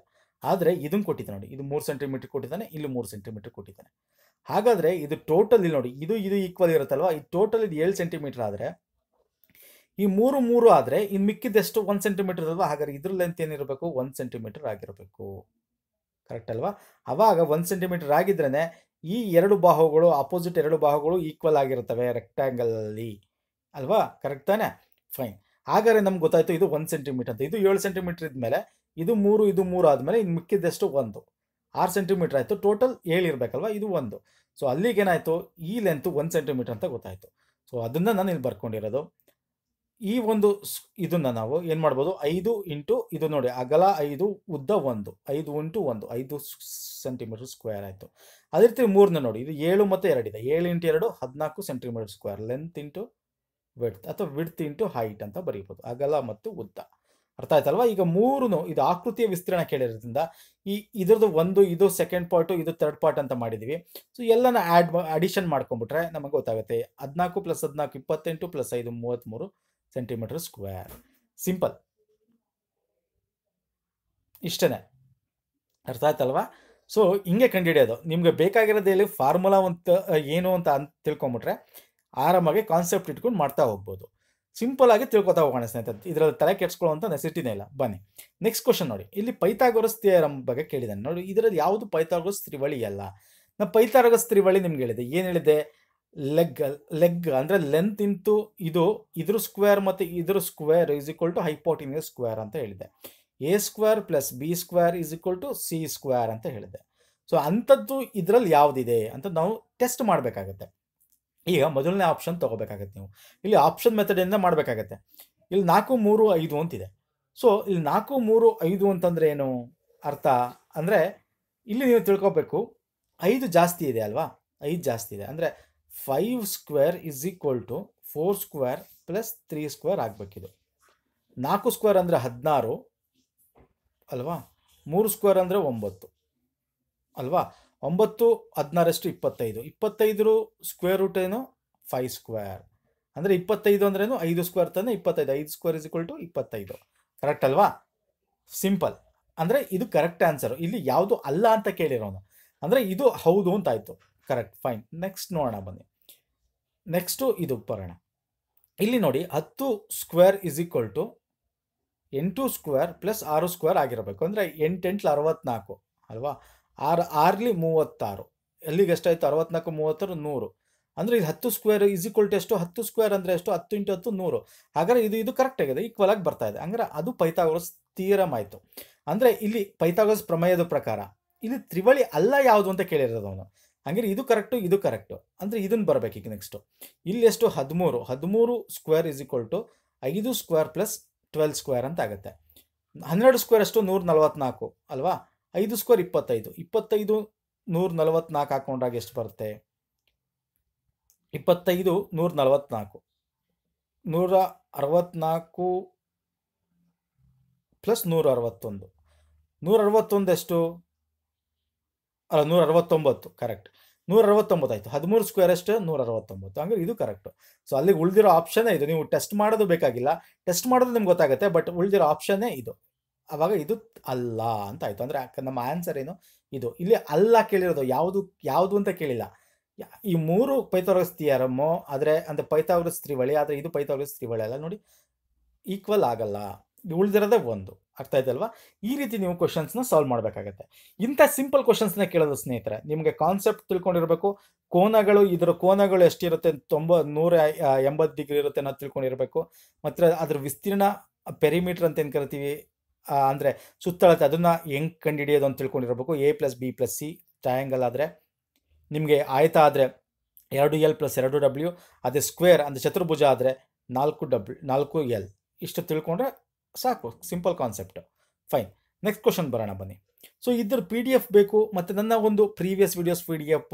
ಆದರೆ ಇದನ್ನು ಕೊಟ್ಟಿದ್ದಾನೆ ನೋಡಿ ಇದು ಮೂರು ಸೆಂಟಿಮೀಟರ್ ಕೊಟ್ಟಿದ್ದಾನೆ ಇಲ್ಲಿ ಮೂರು ಸೆಂಟಿಮೀಟ್ರ್ ಕೊಟ್ಟಿದ್ದಾನೆ ಹಾಗಾದರೆ ಇದು ಟೋಟಲ್ ಇಲ್ಲಿ ನೋಡಿ ಇದು ಇದು ಈಕ್ವಲ್ ಇರುತ್ತಲ್ವ ಈ ಟೋಟಲ್ ಇದು ಏಳು ಸೆಂಟಿಮೀಟ್ರ್ ಆದರೆ ಈ ಮೂರು ಮೂರು ಆದರೆ ಇನ್ನು ಮಿಕ್ಕಿದ್ದೆಷ್ಟು ಒಂದು ಸೆಂಟಿಮೀಟರ್ ಅಲ್ವಾ ಹಾಗಾದ್ರೆ ಇದ್ರ ಲೆಂತ್ ಏನಿರಬೇಕು ಒಂದು ಸೆಂಟಿಮೀಟರ್ ಆಗಿರಬೇಕು ಕರೆಕ್ಟ್ ಅಲ್ವಾ ಅವಾಗ ಒಂದು ಸೆಂಟಿಮೀಟರ್ ಆಗಿದ್ರೇ ಈ ಎರಡು ಬಾಹುಗಳು ಅಪೋಸಿಟ್ ಎರಡು ಬಾಹುಗಳು ಈಕ್ವಲ್ ಆಗಿರುತ್ತವೆ ರೆಕ್ಟ್ಯಾಂಗಲಲ್ಲಿ ಅಲ್ವಾ ಕರೆಕ್ಟ್ ತಾನೆ ಫೈನ್ ಹಾಗಾದ್ರೆ ನಮ್ಗೆ ಗೊತ್ತಾಯ್ತು ಇದು ಒಂದು ಸೆಂಟಿಮೀಟರ್ ಅಂತ ಇದು ಏಳು ಸೆಂಟಿಮೀಟರ್ ಇದ್ಮೇಲೆ ಇದು ಮೂರು ಇದು ಮೂರು ಆದಮೇಲೆ ಇನ್ನು ಮಿಕ್ಕಿದ್ದಷ್ಟು ಒಂದು ಆರು ಸೆಂಟಿಮೀಟರ್ ಆಯಿತು ಟೋಟಲ್ ಏಳು ಇರಬೇಕಲ್ವ ಇದು ಒಂದು ಸೊ ಅಲ್ಲಿಗೇನಾಯಿತು ಈ ಲೆಂತು ಒಂದು ಸೆಂಟಿಮೀಟರ್ ಅಂತ ಗೊತ್ತಾಯಿತು ಸೊ ಅದನ್ನು ನಾನು ಇಲ್ಲಿ ಬರ್ಕೊಂಡಿರೋದು ಈ ಒಂದು ಇದನ್ನು ನಾವು ಏನು ಮಾಡ್ಬೋದು ಐದು ಇಂಟು ಇದು ನೋಡಿ ಅಗಲ ಐದು ಉದ್ದ ಒಂದು ಐದು ಇಂಟು ಒಂದು ಐದು ಸೆಂಟಿಮೀಟರ್ ಸ್ಕ್ವೇರ್ ಆಯಿತು ಅದೇ ರೀತಿ ಮೂರನ್ನ ನೋಡಿ ಇದು ಏಳು ಮತ್ತು ಎರಡಿದೆ ಏಳು ಇಂಟು ಎರಡು ಹದಿನಾಲ್ಕು centimetre square length into width ಅಥವಾ ವಿಡ್ತ್ ಇಂಟು ಹೈಟ್ ಅಂತ ಬರೀಬೋದು ಅಗಲ ಮತ್ತು ಉದ್ದ ಅರ್ಥ ಆಯ್ತಲ್ವಾ ಈಗ ಮೂರು ಇದು ಆಕೃತಿಯ ವಿಸ್ತೀರ್ಣ ಕೇಳಿರೋದ್ರಿಂದ ಈ ಇದ್ರದ್ದು ಒಂದು ಇದು ಸೆಕೆಂಡ್ ಪಾರ್ಟು ಇದು ತರ್ಡ್ ಪಾರ್ಟ್ ಅಂತ ಮಾಡಿದ್ದೀವಿ ಸೊ ಎಲ್ಲನ ಆ್ಯಡ್ ಅಡಿಷನ್ ಮಾಡ್ಕೊಂಡ್ಬಿಟ್ರೆ ನಮಗೆ ಗೊತ್ತಾಗುತ್ತೆ ಹದಿನಾಲ್ಕು ಪ್ಲಸ್ ಹದಿನಾಲ್ಕು ಇಪ್ಪತ್ತೆಂಟು ಪ್ಲಸ್ ಐದು ಮೂವತ್ತ್ಮೂರು ಸೆಂಟಿಮೀಟರ್ ಸ್ಕ್ವೇರ್ ಸಿಂಪಲ್ ಇಷ್ಟೇ ಅರ್ಥ ಆಯ್ತಲ್ವಾ ಸೊ ಹಿಂಗೆ ಕಂಡುಹಿಡಿಯೋದು ನಿಮಗೆ ಬೇಕಾಗಿರೋದೇಲಿ ಫಾರ್ಮುಲಾ ಅಂತ ಏನು ಅಂತ ಅಂತ ತಿಳ್ಕೊಂಬಿಟ್ರೆ ಆರಾಮಾಗಿ ಕಾನ್ಸೆಪ್ಟ್ ಇಟ್ಕೊಂಡು ಮಾಡ್ತಾ ಹೋಗ್ಬೋದು ಸಿಂಪಲ್ ಆಗಿ ತಿಳ್ಕೊತಾ ಹೋಗೋಣ ಸ್ನೇಹಿತರೆ ಇದರಲ್ಲಿ ತಲೆ ಕೆಡ್ಸ್ಕೊಳ್ಳುವಂಥ ನೆಸಿಟಿನೇ ಇಲ್ಲ ಬನ್ನಿ ನೆಕ್ಸ್ಟ್ ಕ್ವಶನ್ ನೋಡಿ ಇಲ್ಲಿ ಪೈಥಾಗೋರಸ್ ಥಿಯರಮ್ ಬಗ್ಗೆ ಕೇಳಿದ್ದಾನೆ ನೋಡಿ ಇದರಲ್ಲಿ ಯಾವುದು ಪೈತಾಗೋರಸ್ ತ್ರಿವಳಿ ಅಲ್ಲ ನಾ ಪೈಥಾಗೋರಸ್ ತ್ರಿವಳಿ ನಿಮ್ಗೆ ಹೇಳಿದೆ ಏನು ಹೇಳಿದೆ ಲೆಗ್ ಲೆಗ್ ಅಂದರೆ ಲೆಂತ್ ಇಂತು ಇದು ಇದ್ರ ಸ್ಕ್ವೇರ್ ಮತ್ತು ಇದ್ರ square is equal to hypotenuse square ಅಂತ ಹೇಳಿದೆ A square plus B square is equal to C square ಅಂತ ಹೇಳಿದೆ ಸೊ ಅಂಥದ್ದು ಇದರಲ್ಲಿ ಯಾವುದಿದೆ ಅಂತ ನಾವು ಟೆಸ್ಟ್ ಮಾಡಬೇಕಾಗುತ್ತೆ ಈಗ ಮೊದಲನೇ ಆಪ್ಷನ್ ತೊಗೋಬೇಕಾಗತ್ತೆ ನೀವು ಇಲ್ಲಿ ಆಪ್ಷನ್ ಮೆಥಡಿಂದ ಮಾಡಬೇಕಾಗತ್ತೆ ಇಲ್ಲಿ ನಾಲ್ಕು ಮೂರು ಐದು ಅಂತಿದೆ ಸೊ ಇಲ್ಲಿ ನಾಲ್ಕು ಮೂರು ಐದು ಅಂತಂದರೆ ಏನು ಅರ್ಥ ಅಂದರೆ ಇಲ್ಲಿ ನೀವು ತಿಳ್ಕೊಬೇಕು ಐದು ಜಾಸ್ತಿ ಇದೆ ಅಲ್ವಾ ಐದು ಜಾಸ್ತಿ ಇದೆ ಅಂದರೆ five square is equal to four square plus three square ಆಗಬೇಕಿದು ನಾಲ್ಕು ಸ್ಕ್ವೇರ್ ಅಂದರೆ ಹದಿನಾರು ಅಲ್ವಾ ಮೂರು ಸ್ಕ್ವೇರ್ ಅಂದರೆ ಒಂಬತ್ತು ಅಲ್ವಾ ಒಂಬತ್ತು ಹದಿನಾರಷ್ಟು ಇಪ್ಪತ್ತೈದು ಇಪ್ಪತ್ತೈದು ಸ್ಕ್ವೇರ್ ರೂಟ್ ಏನು ಫೈವ್ ಸ್ಕ್ವೇರ್ ಅಂದರೆ ಇಪ್ಪತ್ತೈದು ಅಂದ್ರೇನು ಐದು ಸ್ಕ್ವೇರ್ ತಂದರೆ ಇಪ್ಪತ್ತೈದು ಐದು ಸ್ಕ್ವೇರ್ ಇಸ್ ಇಕ್ವಲ್ ಟು ಇಪ್ಪತ್ತೈದು ಕರೆಕ್ಟ್ ಅಲ್ವಾ ಸಿಂಪಲ್ ಅಂದರೆ ಇದು ಕರೆಕ್ಟ್ ಆನ್ಸರು ಇಲ್ಲಿ ಯಾವುದು ಅಲ್ಲ ಅಂತ ಕೇಳಿರೋನು ಅಂದರೆ ಇದು ಹೌದು ಅಂತ ಆಯಿತು ಕರೆಕ್ಟ್ ಫೈನ್ ನೆಕ್ಸ್ಟ್ ನೋಡೋಣ ಬನ್ನಿ ನೆಕ್ಸ್ಟು ಇದು ಬರೋಣ ಇಲ್ಲಿ ನೋಡಿ ಹತ್ತು ಸ್ಕ್ವೇರ್ ಇಸ್ ಈಕ್ವಲ್ ಟು ಎಂಟು ಸ್ಕ್ವೇರ್ ಪ್ಲಸ್ ಆರು ಸ್ಕ್ವೇರ್ ಆಗಿರಬೇಕು ಅಂದರೆ ಎಂಟೆಂಟ್ಲ ಅರವತ್ನಾಲ್ಕು ಅಲ್ವಾ ಆರು ಆರ್ಲಿ ಮೂವತ್ತಾರು ಎಲ್ಲಿಗೆ ಎಷ್ಟಾಯಿತು ಅರವತ್ನಾಲ್ಕು ಮೂವತ್ತಾರು ನೂರು ಅಂದರೆ ಇದು ಹತ್ತು ಸ್ಕ್ವೇರ್ ಈಸ್ ಈಕ್ವಲ್ ಟು ಎಷ್ಟು ಹತ್ತು ಸ್ಕ್ವೇರ್ ಅಂದರೆ ಎಷ್ಟು ಹತ್ತು ಇಂಟು ಹತ್ತು ನೂರು ಹಾಗಾದ್ರೆ ಇದು ಇದು ಕರೆಕ್ಟ್ ಆಗಿದೆ ಈಕ್ವಲ್ ಆಗಿ ಬರ್ತಾ ಇದೆ ಅಂದರೆ ಅದು ಪೈಥಾಗೋರಸ್ ಥಿಯರಮ್ ಆಯಿತು ಅಂದರೆ ಇಲ್ಲಿ ಪೈಥಾಗೋರಸ್ ಪ್ರಮೇಯದ ಪ್ರಕಾರ ಇಲ್ಲಿ ತ್ರಿವಳಿ ಅಲ್ಲ ಯಾವುದು ಅಂತ ಕೇಳಿರೋದು ಅವನು ಹಂಗಾರೆ ಇದು ಕರೆಕ್ಟು ಇದು ಕರೆಕ್ಟು ಅಂದರೆ ಇದನ್ನು ಬರಬೇಕು ಈಗ ನೆಕ್ಸ್ಟು ಇಲ್ಲಿ ಎಷ್ಟು ಹದಿಮೂರು ಹದಿಮೂರು ಸ್ಕ್ವೇರ್ ಇಸ್ ಈಕ್ವಲ್ ಟು ಐದು ಸ್ಕ್ವೇರ್ ಪ್ಲಸ್ ಟ್ವೆಲ್ ಸ್ಕ್ವೇರ್ ಅಂತ ಆಗುತ್ತೆ ಹನ್ನೆರಡು ಸ್ಕ್ವೇರ್ ಅಷ್ಟು ನೂರ ನಲ್ವತ್ನಾಲ್ಕು ಅಲ್ವಾ ಐದು ಸ್ಕ್ವೇರ್ ಇಪ್ಪತ್ತೈದು ಇಪ್ಪತ್ತೈದು ನೂರ ನಲವತ್ನಾಲ್ಕು ಹಾಕೊಂಡಾಗ ಎಷ್ಟು ಬರುತ್ತೆ ಇಪ್ಪತ್ತೈದು ನೂರ ನಲವತ್ನಾಲ್ಕು ನೂರ ಅರವತ್ನಾಲ್ಕು ಪ್ಲಸ್ ನೂರ ಅರವತ್ತೊಂದು ನೂರ ಅರವತ್ತೊಂದು ಎಷ್ಟು ಅಲ್ಲ ನೂರ ಅರವತ್ತೊಂಬತ್ತು ಕರೆಕ್ಟ್ ನೂರ ಅರವತ್ತೊಂಬತ್ತು ಆಯಿತು ಹದಿಮೂರು ಸ್ಕ್ವೇರ್ ಅಷ್ಟು ನೂರ ಅರವತ್ತೊಂಬತ್ತು ಹಂಗೆ ಇದು ಕರೆಕ್ಟು ಸೊ ಅಲ್ಲಿಗೆ ಉಳಿದಿರೋ ಆಪ್ಷನ್ನೇ ಇದು ನೀವು ಟೆಸ್ಟ್ ಮಾಡೋದು ಬೇಕಾಗಿಲ್ಲ ಟೆಸ್ಟ್ ಮಾಡೋದು ನಿಮ್ಗೆ ಗೊತ್ತಾಗುತ್ತೆ ಬಟ್ ಉಳಿದಿರೋ ಆಪ್ಷನ್ನೇ ಇದು ಅವಾಗ ಇದು ಅಲ್ಲ ಅಂತ ಆಯಿತು ಅಂದರೆ ನಮ್ಮ ಆನ್ಸರ್ ಏನು ಇದು ಇಲ್ಲಿ ಅಲ್ಲ ಕೇಳಿರೋದು ಯಾವುದು ಯಾವುದು ಅಂತ ಕೇಳಿಲ್ಲ ಈ ಮೂರು ಪೈಥಾಗರಸ್ ಥಿಯರಮ್ಮು ಆದರೆ ಅಂದರೆ ಪೈತಾವ್ರಸ್ ತ್ರಿವಳಿ ಆದರೆ ಇದು ಪೈತಾವ್ರಸ್ ತ್ರಿವಳಿ ಅಲ್ಲ ನೋಡಿ ಈಕ್ವಲ್ ಆಗಲ್ಲ ಉಳಿದಿರೋದೇ ಒಂದು ಆಗ್ತಾ ಆಯ್ತಲ್ವಾ ಈ ರೀತಿ ನೀವು ಕ್ವಶನ್ಸ್ನ ಸಾಲ್ವ್ ಮಾಡಬೇಕಾಗತ್ತೆ ಇಂಥ ಸಿಂಪಲ್ ಕ್ವಶನ್ಸ್ನ ಕೇಳೋದು ಸ್ನೇಹಿತರೆ ನಿಮಗೆ ಕಾನ್ಸೆಪ್ಟ್ ತಿಳ್ಕೊಂಡಿರಬೇಕು ಕೋನಗಳು ಇದರ ಕೋನಗಳು ಎಷ್ಟಿರುತ್ತೆ ತೊಂಬ ನೂರ ಎಂಬತ್ತು ಡಿಗ್ರಿ ಇರುತ್ತೆ ಅನ್ನೋದು ತಿಳ್ಕೊಂಡಿರಬೇಕು ಮತ್ತು ಅದ್ರ ವಿಸ್ತೀರ್ಣ ಪೆರಿಮೀಟರ್ ಅಂತ ಏನು ಕರಿತೀವಿ ಅಂದರೆ ಸುತ್ತಳತೆ ಅದನ್ನು ಹೆಂಗೆ ಕಂಡುಹಿಡಿಯೋದು ಅಂತ ತಿಳ್ಕೊಂಡಿರಬೇಕು A plus B plus C triangle ಆದರೆ ನಿಮಗೆ ಆಯತ ಆದರೆ ಎರಡು ಎಲ್ ಪ್ಲಸ್ ಎರಡು ಡಬ್ಲ್ಯೂ ಅದೇ ಸ್ಕ್ವೇರ್ ಅಂದರೆ ಚತುರ್ಭುಜ ಆದರೆ ನಾಲ್ಕು ಡಬ್ಲ್ಯೂ ನಾಲ್ಕು ಎಲ್ ಇಷ್ಟು ತಿಳ್ಕೊಂಡ್ರೆ ಸಾಕು simple concept fine next question ಬರೋಣ ಬನ್ನಿ ಸೊ ಇದ್ರ ಪಿ ಡಿ ಎಫ್ ಬೇಕು ಮತ್ತು ನನ್ನ ಒಂದು previous videos P D F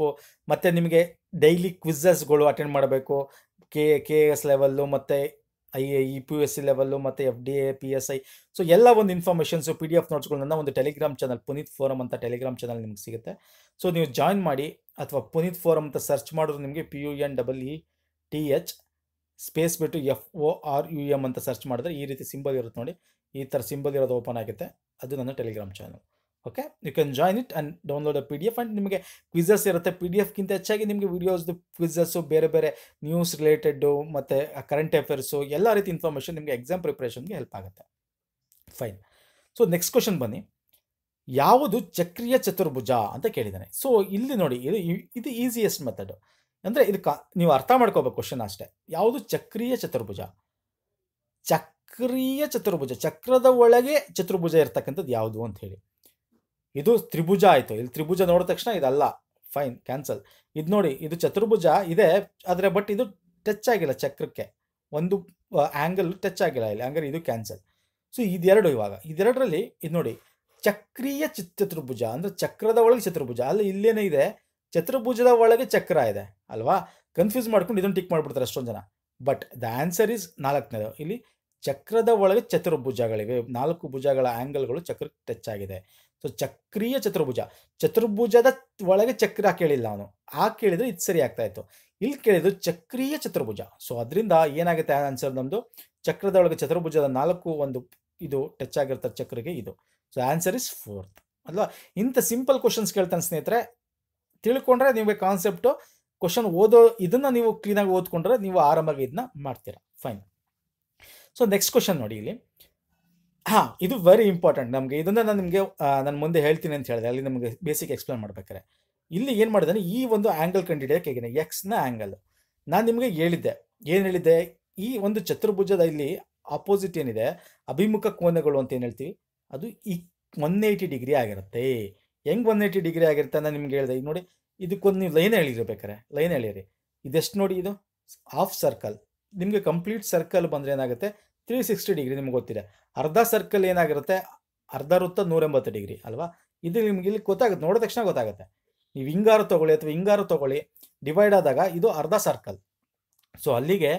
ಮತ್ತು ನಿಮಗೆ ಡೈಲಿ ಕ್ವಿಝಸ್ಗಳು ಅಟೆಂಡ್ ಮಾಡಬೇಕು ಕೆ ಕೆ ಎಸ್ ಲೆವೆಲ್ಲು ಮತ್ತು I A E P U S C level ಮತ್ತು F D A P S I so ಎಲ್ಲ ಒಂದು ಇನ್ಫಾರ್ಮೇಷನ್ಸು ಪಿ ಡಿ ಎಫ್ ನೋಟ್ಸ್ಗಳನ್ನ ಒಂದು ಟೆಲಿಗ್ರಾಮ್ ಚಾನಲ್ ಪುನೀತ್ ಫೋರಮ್ ಅಂತ ಟೆಲಿಗ್ರಾಮ್ ಚಾನಲ್ ನಿಮ್ಗೆ ಸಿಗುತ್ತೆ ಸೊ ನೀವು ಜಾಯಿನ್ ಮಾಡಿ ಅಥವಾ ಪುನೀತ್ ಫೋರಮ್ ಅಂತ ಸರ್ಚ್ ಮಾಡಿದ್ರು ನಿಮಗೆ P U N double E T H space ಬಿಟ್ಟು F O R U M ಅಂತ ಸರ್ಚ್ ಮಾಡಿದ್ರೆ ಈ ರೀತಿ ಸಿಂಬಲ್ ಇರುತ್ತೆ ನೋಡಿ ಈ ಥರ ಸಿಂಬಲ್ ಇರೋದು ಓಪನ್ ಆಗುತ್ತೆ ಅದು ನನ್ನ Telegram channel okay you can join it and download a P D F and ನಿಮಗೆ ಕ್ವಿಝಸ್ ಇರುತ್ತೆ ಪಿ ಡಿ ಎಫ್ಗಿಂತ ಹೆಚ್ಚಾಗಿ ನಿಮಗೆ ವೀಡಿಯೋಸ್ದು ಕ್ವಿಝಸ್ಸು ಬೇರೆ ಬೇರೆ ನ್ಯೂಸ್ ರಿಲೇಟೆಡ್ಡು ಮತ್ತು ಕರೆಂಟ್ ಅಫೇರ್ಸು ಎಲ್ಲ ರೀತಿ ಇನ್ಫಾರ್ಮೇಷನ್ ನಿಮಗೆ ಎಕ್ಸಾಮ್ ಪ್ರಿಪ್ರೇಷನ್ಗೆ ಹೆಲ್ಪ್ ಆಗುತ್ತೆ ಫೈನ್ ಸೊ ನೆಕ್ಸ್ಟ್ ಕ್ವಶನ್ ಬನ್ನಿ ಯಾವುದು ಚಕ್ರಿಯ ಚತುರ್ಭುಜ ಅಂತ ಕೇಳಿದ್ದಾನೆ ಸೊ ಇಲ್ಲಿ ನೋಡಿ ಇದು ಇದು ಈಸಿಯೆಸ್ಟ್ ಮೆಥಡು ಅಂದರೆ ಇದು ನೀವು ಅರ್ಥ ಮಾಡ್ಕೋಬೇಕು ಕ್ವಶನ್ ಅಷ್ಟೇ ಯಾವುದು ಚಕ್ರಿಯ ಚತುರ್ಭುಜ ಚಕ್ರಿಯ ಚತುರ್ಭುಜ ಚಕ್ರದ ಒಳಗೆ ಚತುರ್ಭುಜ ಇರ್ತಕ್ಕಂಥದ್ದು ಯಾವುದು ಅಂತ ಹೇಳಿ ಇದು ತ್ರಿಭುಜ ಆಯಿತು ಇಲ್ಲಿ ತ್ರಿಭುಜ ನೋಡಿದ ತಕ್ಷಣ ಇದಲ್ಲ ಫೈನ್ ಕ್ಯಾನ್ಸಲ್ ಇದು ನೋಡಿ ಇದು ಚತುರ್ಭುಜ ಇದೆ ಆದರೆ ಬಟ್ ಇದು ಟಚ್ ಆಗಿಲ್ಲ ಚಕ್ರಕ್ಕೆ ಒಂದು ಆ್ಯಂಗಲ್ ಟಚ್ ಆಗಿಲ್ಲ ಇಲ್ಲಿ ಹಂಗಾರೆ ಇದು ಕ್ಯಾನ್ಸಲ್ ಸೊ ಇದೆರಡು ಇವಾಗ ಇದೆರಡರಲ್ಲಿ ಇದು ನೋಡಿ ಚಕ್ರೀಯ ಚತುರ್ಭುಜ ಅಂದರೆ ಚಕ್ರದ ಒಳಗೆ ಚತುರ್ಭುಜ ಅಲ್ಲಿ ಇಲ್ಲೇನೇ ಇದೆ ಚತುರ್ಭುಜದ ಒಳಗೆ ಚಕ್ರ ಇದೆ ಅಲ್ವಾ ಕನ್ಫ್ಯೂಸ್ ಮಾಡ್ಕೊಂಡು ಇದನ್ನು ಟಿಕ್ ಮಾಡಿಬಿಡ್ತಾರೆ ಅಷ್ಟೊಂದು ಜನ ಬಟ್ ದ ಆನ್ಸರ್ ಇಸ್ ನಾಲ್ಕನೇದು ಇಲ್ಲಿ ಚಕ್ರದ ಒಳಗೆ ಚತುರ್ಭುಜಗಳಿವೆ ನಾಲ್ಕು ಭುಜಗಳ ಆ್ಯಂಗಲ್ಗಳು ಚಕ್ರಕ್ಕೆ ಟಚ್ ಆಗಿದೆ ಸೊ ಚಕ್ರೀಯ ಚತುರ್ಭುಜ ಚತುರ್ಭುಜದ ಒಳಗೆ ಚಕ್ರ ಕೇಳಿಲ್ಲ ಅವನು ಆ ಕೇಳಿದ್ರೆ ಇದು ಸರಿ ಆಗ್ತಾ ಇತ್ತು ಇಲ್ಲಿ ಕೇಳಿದ್ರು ಚಕ್ರೀಯ ಚತುರ್ಭುಜ ಸೊ ಅದರಿಂದ ಏನಾಗುತ್ತೆ ಆನ್ಸರ್ ನಮ್ಮದು ಚಕ್ರದ ಒಳಗೆ ಚತುರ್ಭುಜದ ನಾಲ್ಕು ಒಂದು ಇದು ಟಚ್ ಆಗಿರ್ತಾರೆ ಚಕ್ರಗೆ ಇದು ಸೊ ಆನ್ಸರ್ ಇಸ್ ಫೋರ್ತ್ ಅಲ್ವಾ ಇಂಥ ಸಿಂಪಲ್ ಕ್ವಶನ್ಸ್ ಕೇಳ್ತಾನೆ ಸ್ನೇಹಿತರೆ ತಿಳ್ಕೊಂಡ್ರೆ ನಿಮಗೆ ಕಾನ್ಸೆಪ್ಟು ಕ್ವಶನ್ ಓದೋ ಇದನ್ನು ನೀವು ಕ್ಲೀನಾಗಿ ಓದ್ಕೊಂಡ್ರೆ ನೀವು ಆರಾಮಾಗಿ ಇದನ್ನ ಮಾಡ್ತೀರಾ ಫೈನ್ ಸೊ ನೆಕ್ಸ್ಟ್ ಕ್ವಶನ್ ನೋಡಿ ಇಲ್ಲಿ ಹಾ ಇದು ವೆರಿ ಇಂಪಾರ್ಟೆಂಟ್ ನಮಗೆ ಇದನ್ನ ನಾನು ನಿಮಗೆ ನಾನು ಮುಂದೆ ಹೇಳ್ತೀನಿ ಅಂತ ಹೇಳಿದೆ ಅಲ್ಲಿ ನಮಗೆ ಬೇಸಿಕ್ ಎಕ್ಸ್ಪ್ಲೇನ್ ಮಾಡ್ಬೇಕಾರೆ ಇಲ್ಲಿ ಏನು ಮಾಡಿದಾನೆ ಈ ಒಂದು ಆ್ಯಂಗಲ್ ಕಂಡುಹಿಡಿಯೋಕೆ ಎಕ್ಸ್ ಎಕ್ಸ್ನ ಆ್ಯಂಗಲ್ ನಾನು ನಿಮಗೆ ಹೇಳಿದ್ದೆ ಏನು ಹೇಳಿದ್ದೆ ಈ ಒಂದು ಚತುರ್ಭುಜದ ಇಲ್ಲಿ ಆಪೋಸಿಟ್ ಏನಿದೆ ಅಭಿಮುಖ ಕೋನಗಳು ಅಂತ ಏನು ಹೇಳ್ತೀವಿ ಅದು ಈ ಒನ್ ಏಯ್ಟಿ ಡಿಗ್ರಿ ಆಗಿರುತ್ತೆ ಹೆಂಗ್ ಒನ್ ಏಯ್ಟಿ ಡಿಗ್ರಿ ಆಗಿರುತ್ತೆ ಅಂತ ನಿಮ್ಗೆ ಹೇಳಿದೆ ಈಗ ನೋಡಿ ಇದಕ್ಕೊಂದು ನೀವು ಲೈನ್ ಹೇಳಿರ್ಬೇಕಾರೆ ಲೈನ್ ಹೇಳಿರಿ ಇದೆಷ್ಟು ನೋಡಿ ಇದು ಹಾಫ್ ಸರ್ಕಲ್ ನಿಮಗೆ ಕಂಪ್ಲೀಟ್ ಸರ್ಕಲ್ ಬಂದರೆ ಏನಾಗುತ್ತೆ ತ್ರೀ ಸಿಕ್ಸ್ಟಿ ಡಿಗ್ರಿ ನಿಮ್ಗೆ ಗೊತ್ತಿದೆ ಅರ್ಧ ಸರ್ಕಲ್ ಏನಾಗಿರುತ್ತೆ ಅರ್ಧ ವೃತ್ತ ನೂರೆಂಬತ್ತು ಡಿಗ್ರಿ ಅಲ್ವಾ ಇದು ನಿಮ್ಗೆ ಇಲ್ಲಿ ಗೊತ್ತಾಗುತ್ತೆ ನೋಡಿದ ತಕ್ಷಣ ಗೊತ್ತಾಗುತ್ತೆ ನೀವು ಹಿಂಗಾರು ತೊಗೊಳ್ಳಿ ಅಥವಾ ಹಿಂಗಾರು ತೊಗೊಳ್ಳಿ ಡಿವೈಡ್ ಆದಾಗ ಇದು ಅರ್ಧ ಸರ್ಕಲ್ ಸೊ ಅಲ್ಲಿಗೆ